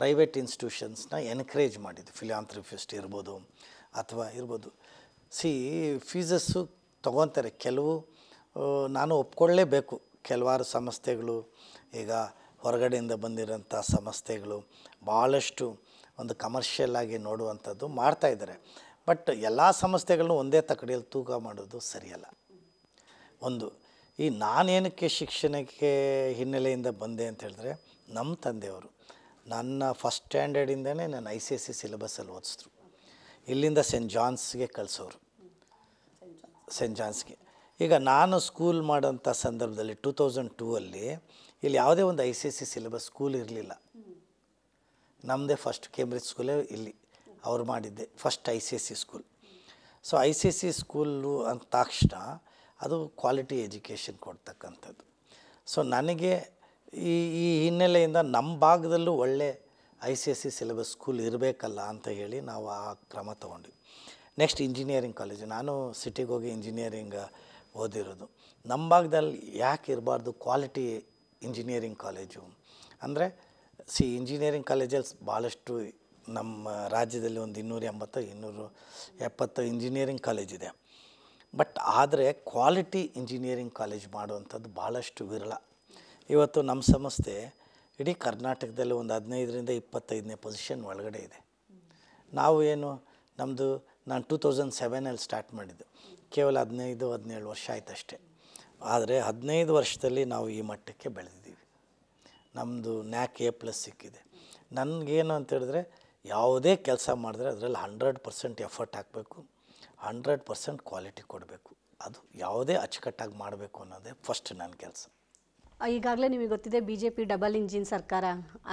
ಪ್ರೈವೇಟ್ ಇನ್ಸ್ಟಿಟ್ಯೂಷನ್ಸ್ನ ಎನ್ಕರೇಜ್ ಮಾಡಿದ್ದು ಫಿಲಾಂಥ್ರಿಫಿಸ್ಟ್ ಇರ್ಬೋದು ಅಥವಾ ಇರ್ಬೋದು ಸಿ ಫೀಸಸ್ಸು ತೊಗೊತಾರೆ ಕೆಲವು ನಾನು ಒಪ್ಕೊಳ್ಳೇಬೇಕು ಕೆಲವಾರು ಸಂಸ್ಥೆಗಳು ಈಗ ಹೊರಗಡೆಯಿಂದ ಬಂದಿರೋಂಥ ಸಂಸ್ಥೆಗಳು ಭಾಳಷ್ಟು ಒಂದು ಕಮರ್ಷಿಯಲ್ ಆಗಿ ನೋಡುವಂಥದ್ದು ಮಾಡ್ತಾಯಿದ್ದಾರೆ ಬಟ್ ಎಲ್ಲ ಸಂಸ್ಥೆಗಳನ್ನು ಒಂದೇ ತಕಡಿಯಲ್ಲಿ ತೂಕ ಮಾಡೋದು ಸರಿಯಲ್ಲ ಒಂದು ಈ ನಾನೇನಕ್ಕೆ ಶಿಕ್ಷಣಕ್ಕೆ ಹಿನ್ನೆಲೆಯಿಂದ ಬಂದೆ ಅಂತ ಹೇಳಿದ್ರೆ ನಮ್ಮ ತಂದೆಯವರು ನನ್ನ ಫಸ್ಟ್ ಸ್ಟ್ಯಾಂಡರ್ಡಿಂದನೇ ನಾನು ಐ ಸಿ ಎಸ್ ಸಿ ಸಿಲೆಬಸ್ಸಲ್ಲಿ ಓದಿಸಿದ್ರು ಇಲ್ಲಿಂದ ಸೆಂಟ್ ಜಾನ್ಸ್ಗೆ ಕಳಿಸೋರು ಸೆಂಟ್ ಜಾನ್ಸ್ಗೆ ಈಗ ನಾನು ಸ್ಕೂಲ್ ಮಾಡೋಂಥ ಸಂದರ್ಭದಲ್ಲಿ ಟೂ ತೌಸಂಡ್ ಟೂ ಅಲ್ಲಿ ಇಲ್ಲಿ ಯಾವುದೇ ಒಂದು I C S C syllabus school ಇರಲಿಲ್ಲ ನಮ್ಮದೇ ಫಸ್ಟ್ ಕೇಂಬ್ರಿಜ್ ಸ್ಕೂಲೇ ಇಲ್ಲಿ ಅವ್ರು ಮಾಡಿದ್ದೆ first I C S C school so I C S C school ಅಂತ ತಕ್ಷಣ ಅದು ಕ್ವಾಲಿಟಿ ಎಜುಕೇಷನ್ ಕೊಡ್ತಕ್ಕಂಥದ್ದು ಸೊ ನನಗೆ ಈ ಈ ಹಿನ್ನೆಲೆಯಿಂದ ನಮ್ಮ ಭಾಗದಲ್ಲೂ ಒಳ್ಳೆ I C S C syllabus school ಇರಬೇಕಲ್ಲ ಅಂತ ಹೇಳಿ ನಾವು ಆ ಕ್ರಮ ತೊಗೊಂಡ್ವಿ ನೆಕ್ಸ್ಟ್ ಇಂಜಿನಿಯರಿಂಗ್ ಕಾಲೇಜು ನಾನು ಸಿಟಿಗೆ ಹೋಗಿ ಇಂಜಿನಿಯರಿಂಗ್ ಓದಿರೋದು ನಮ್ಮ ಭಾಗದಲ್ಲಿ ಯಾಕೆ ಇರಬಾರ್ದು ಕ್ವಾಲಿಟಿ ಇಂಜಿನಿಯರಿಂಗ್ ಕಾಲೇಜು ಅಂದರೆ ಸಿ ಇಂಜಿನಿಯರಿಂಗ್ ಕಾಲೇಜಲ್ಲಿ ಭಾಳಷ್ಟು ನಮ್ಮ ರಾಜ್ಯದಲ್ಲಿ ಒಂದು ಇನ್ನೂರ ಎಂಬತ್ತು ಇನ್ನೂರು ಎಪ್ಪತ್ತು ಇಂಜಿನಿಯರಿಂಗ್ ಕಾಲೇಜ್ ಇದೆ ಬಟ್ ಆದರೆ ಕ್ವಾಲಿಟಿ ಇಂಜಿನಿಯರಿಂಗ್ ಕಾಲೇಜ್ ಮಾಡುವಂಥದ್ದು ಭಾಳಷ್ಟು ವಿರಳ ಇವತ್ತು ನಮ್ಮ ಸಂಸ್ಥೆ ಇಡೀ ಕರ್ನಾಟಕದಲ್ಲಿ ಒಂದು ಹದಿನೈದರಿಂದ ಇಪ್ಪತ್ತೈದನೇ ಪೊಸಿಷನ್ ಒಳಗಡೆ ಇದೆ ನಾವು ಏನು ನಮ್ಮದು ನಾನು ಟೂ ತೌಸಂಡ್ ಸೆವೆನಲ್ಲಿ ಸ್ಟಾರ್ಟ್ ಮಾಡಿದ್ದು ಕೇವಲ ಹದಿನೈದು ಹದಿನೇಳು ವರ್ಷ ಆಯ್ತು ಅಷ್ಟೇ ಆದರೆ ಹದಿನೈದು ವರ್ಷದಲ್ಲಿ ನಾವು ಈ ಮಟ್ಟಕ್ಕೆ ಬೆಳೆದಿದ್ದೀವಿ ನಮ್ಮದು ನ್ಯಾಕ್ ಎ ಪ್ಲಸ್ ಸಿಕ್ಕಿದೆ ನನಗೇನು ಹೇಳಿದ್ರೆ ಯಾವುದೇ ಕೆಲಸ ಮಾಡಿದ್ರೆ ಅದರಲ್ಲಿ ಹಂಡ್ರೆಡ್ ಪರ್ಸೆಂಟ್ ಎಫರ್ಟ್ ಹಾಕಬೇಕು ಹಂಡ್ರೆಡ್ ಪರ್ಸೆಂಟ್ ಕ್ವಾಲಿಟಿ ಕೊಡಬೇಕು ಅದು ಯಾವುದೇ ಅಚ್ಚುಕಟ್ಟಾಗಿ ಮಾಡಬೇಕು ಅನ್ನೋದೇ ಫಸ್ಟ್ ನನ್ನ ಕೆಲಸ ಈಗಾಗಲೇ ನಿಮಗೆ ಗೊತ್ತಿದೆ B J P double engine ಸರ್ಕಾರ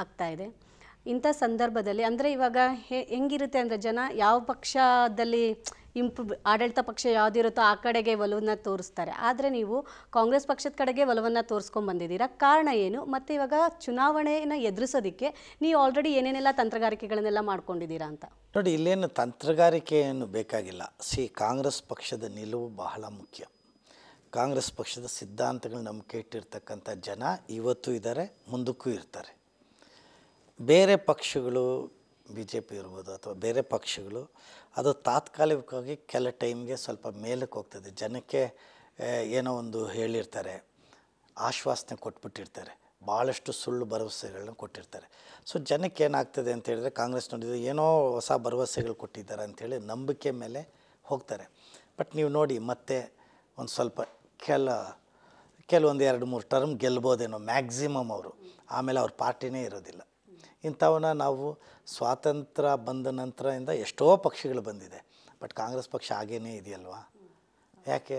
ಆಗ್ತಾ ಇದೆ ಇಂಥ ಸಂದರ್ಭದಲ್ಲಿ ಅಂದರೆ ಇವಾಗ ಹೆಂಗಿರುತ್ತೆ ಅಂದರೆ ಜನ ಯಾವ ಪಕ್ಷದಲ್ಲಿ ಇಂಪ್ರೂವ್ ಆಡಳಿತ ಪಕ್ಷ ಯಾವುದಿರುತ್ತೋ ಆ ಕಡೆಗೆ ಒಲವನ್ನು ತೋರಿಸ್ತಾರೆ ಆದರೆ ನೀವು ಕಾಂಗ್ರೆಸ್ ಪಕ್ಷದ ಕಡೆಗೆ ಒಲವನ್ನು ತೋರಿಸ್ಕೊಂಡು ಬಂದಿದ್ದೀರಾ ಕಾರಣ ಏನು ಮತ್ತು ಇವಾಗ ಚುನಾವಣೆಯನ್ನು ಎದುರಿಸೋದಕ್ಕೆ ನೀವು ಆಲ್ರೆಡಿ ಏನೇನೆಲ್ಲ ತಂತ್ರಗಾರಿಕೆಗಳನ್ನೆಲ್ಲ ಮಾಡ್ಕೊಂಡಿದ್ದೀರಾ ಅಂತ ನೋಡಿ ಇಲ್ಲೇನು ತಂತ್ರಗಾರಿಕೆಯನ್ನು ಬೇಕಾಗಿಲ್ಲ ಸಿ ಕಾಂಗ್ರೆಸ್ ಪಕ್ಷದ ನಿಲುವು ಬಹಳ ಮುಖ್ಯ ಕಾಂಗ್ರೆಸ್ ಪಕ್ಷದ ಸಿದ್ಧಾಂತಗಳು ನಂಬಿಕೆ ಇಟ್ಟಿರ್ತಕ್ಕಂಥ ಜನ ಇವತ್ತು ಇದ್ದಾರೆ ಮುಂದಕ್ಕೂ ಇರ್ತಾರೆ ಬೇರೆ ಪಕ್ಷಗಳು ಬಿ ಜೆ ಪಿ ಇರ್ಬೋದು ಅಥವಾ ಬೇರೆ ಪಕ್ಷಗಳು ಅದು ತಾತ್ಕಾಲಿಕವಾಗಿ ಕೆಲ ಟೈಮ್ಗೆ ಸ್ವಲ್ಪ ಮೇಲಕ್ಕೆ ಹೋಗ್ತದೆ ಜನಕ್ಕೆ ಏನೋ ಒಂದು ಹೇಳಿರ್ತಾರೆ ಆಶ್ವಾಸನೆ ಕೊಟ್ಬಿಟ್ಟಿರ್ತಾರೆ ಭಾಳಷ್ಟು ಸುಳ್ಳು ಭರವಸೆಗಳನ್ನ ಕೊಟ್ಟಿರ್ತಾರೆ ಸೊ ಜನಕ್ಕೆ ಏನಾಗ್ತದೆ ಅಂತ ಹೇಳಿದ್ರೆ ಕಾಂಗ್ರೆಸ್ ನೋಡಿದರೆ ಏನೋ ಹೊಸ ಭರವಸೆಗಳು ಕೊಟ್ಟಿದ್ದಾರೆ ಅಂಥೇಳಿ ನಂಬಿಕೆ ಮೇಲೆ ಹೋಗ್ತಾರೆ ಬಟ್ ನೀವು ನೋಡಿ ಮತ್ತೆ ಒಂದು ಸ್ವಲ್ಪ ಕೆಲ ಕೆಲವೊಂದು ಎರಡು ಮೂರು ಟರ್ಮ್ ಗೆಲ್ಬೋದೇನೋ ಮ್ಯಾಕ್ಸಿಮಮ್ ಅವರು ಆಮೇಲೆ ಅವ್ರ ಪಾರ್ಟಿನೇ ಇರೋದಿಲ್ಲ ಇಂಥವನ್ನ ನಾವು ಸ್ವಾತಂತ್ರ್ಯ ಬಂದ ನಂತರದಿಂದ ಎಷ್ಟೋ ಪಕ್ಷಗಳು ಬಂದಿದೆ ಬಟ್ ಕಾಂಗ್ರೆಸ್ ಪಕ್ಷ ಹಾಗೇನೇ ಇದೆಯಲ್ವಾ ಯಾಕೆ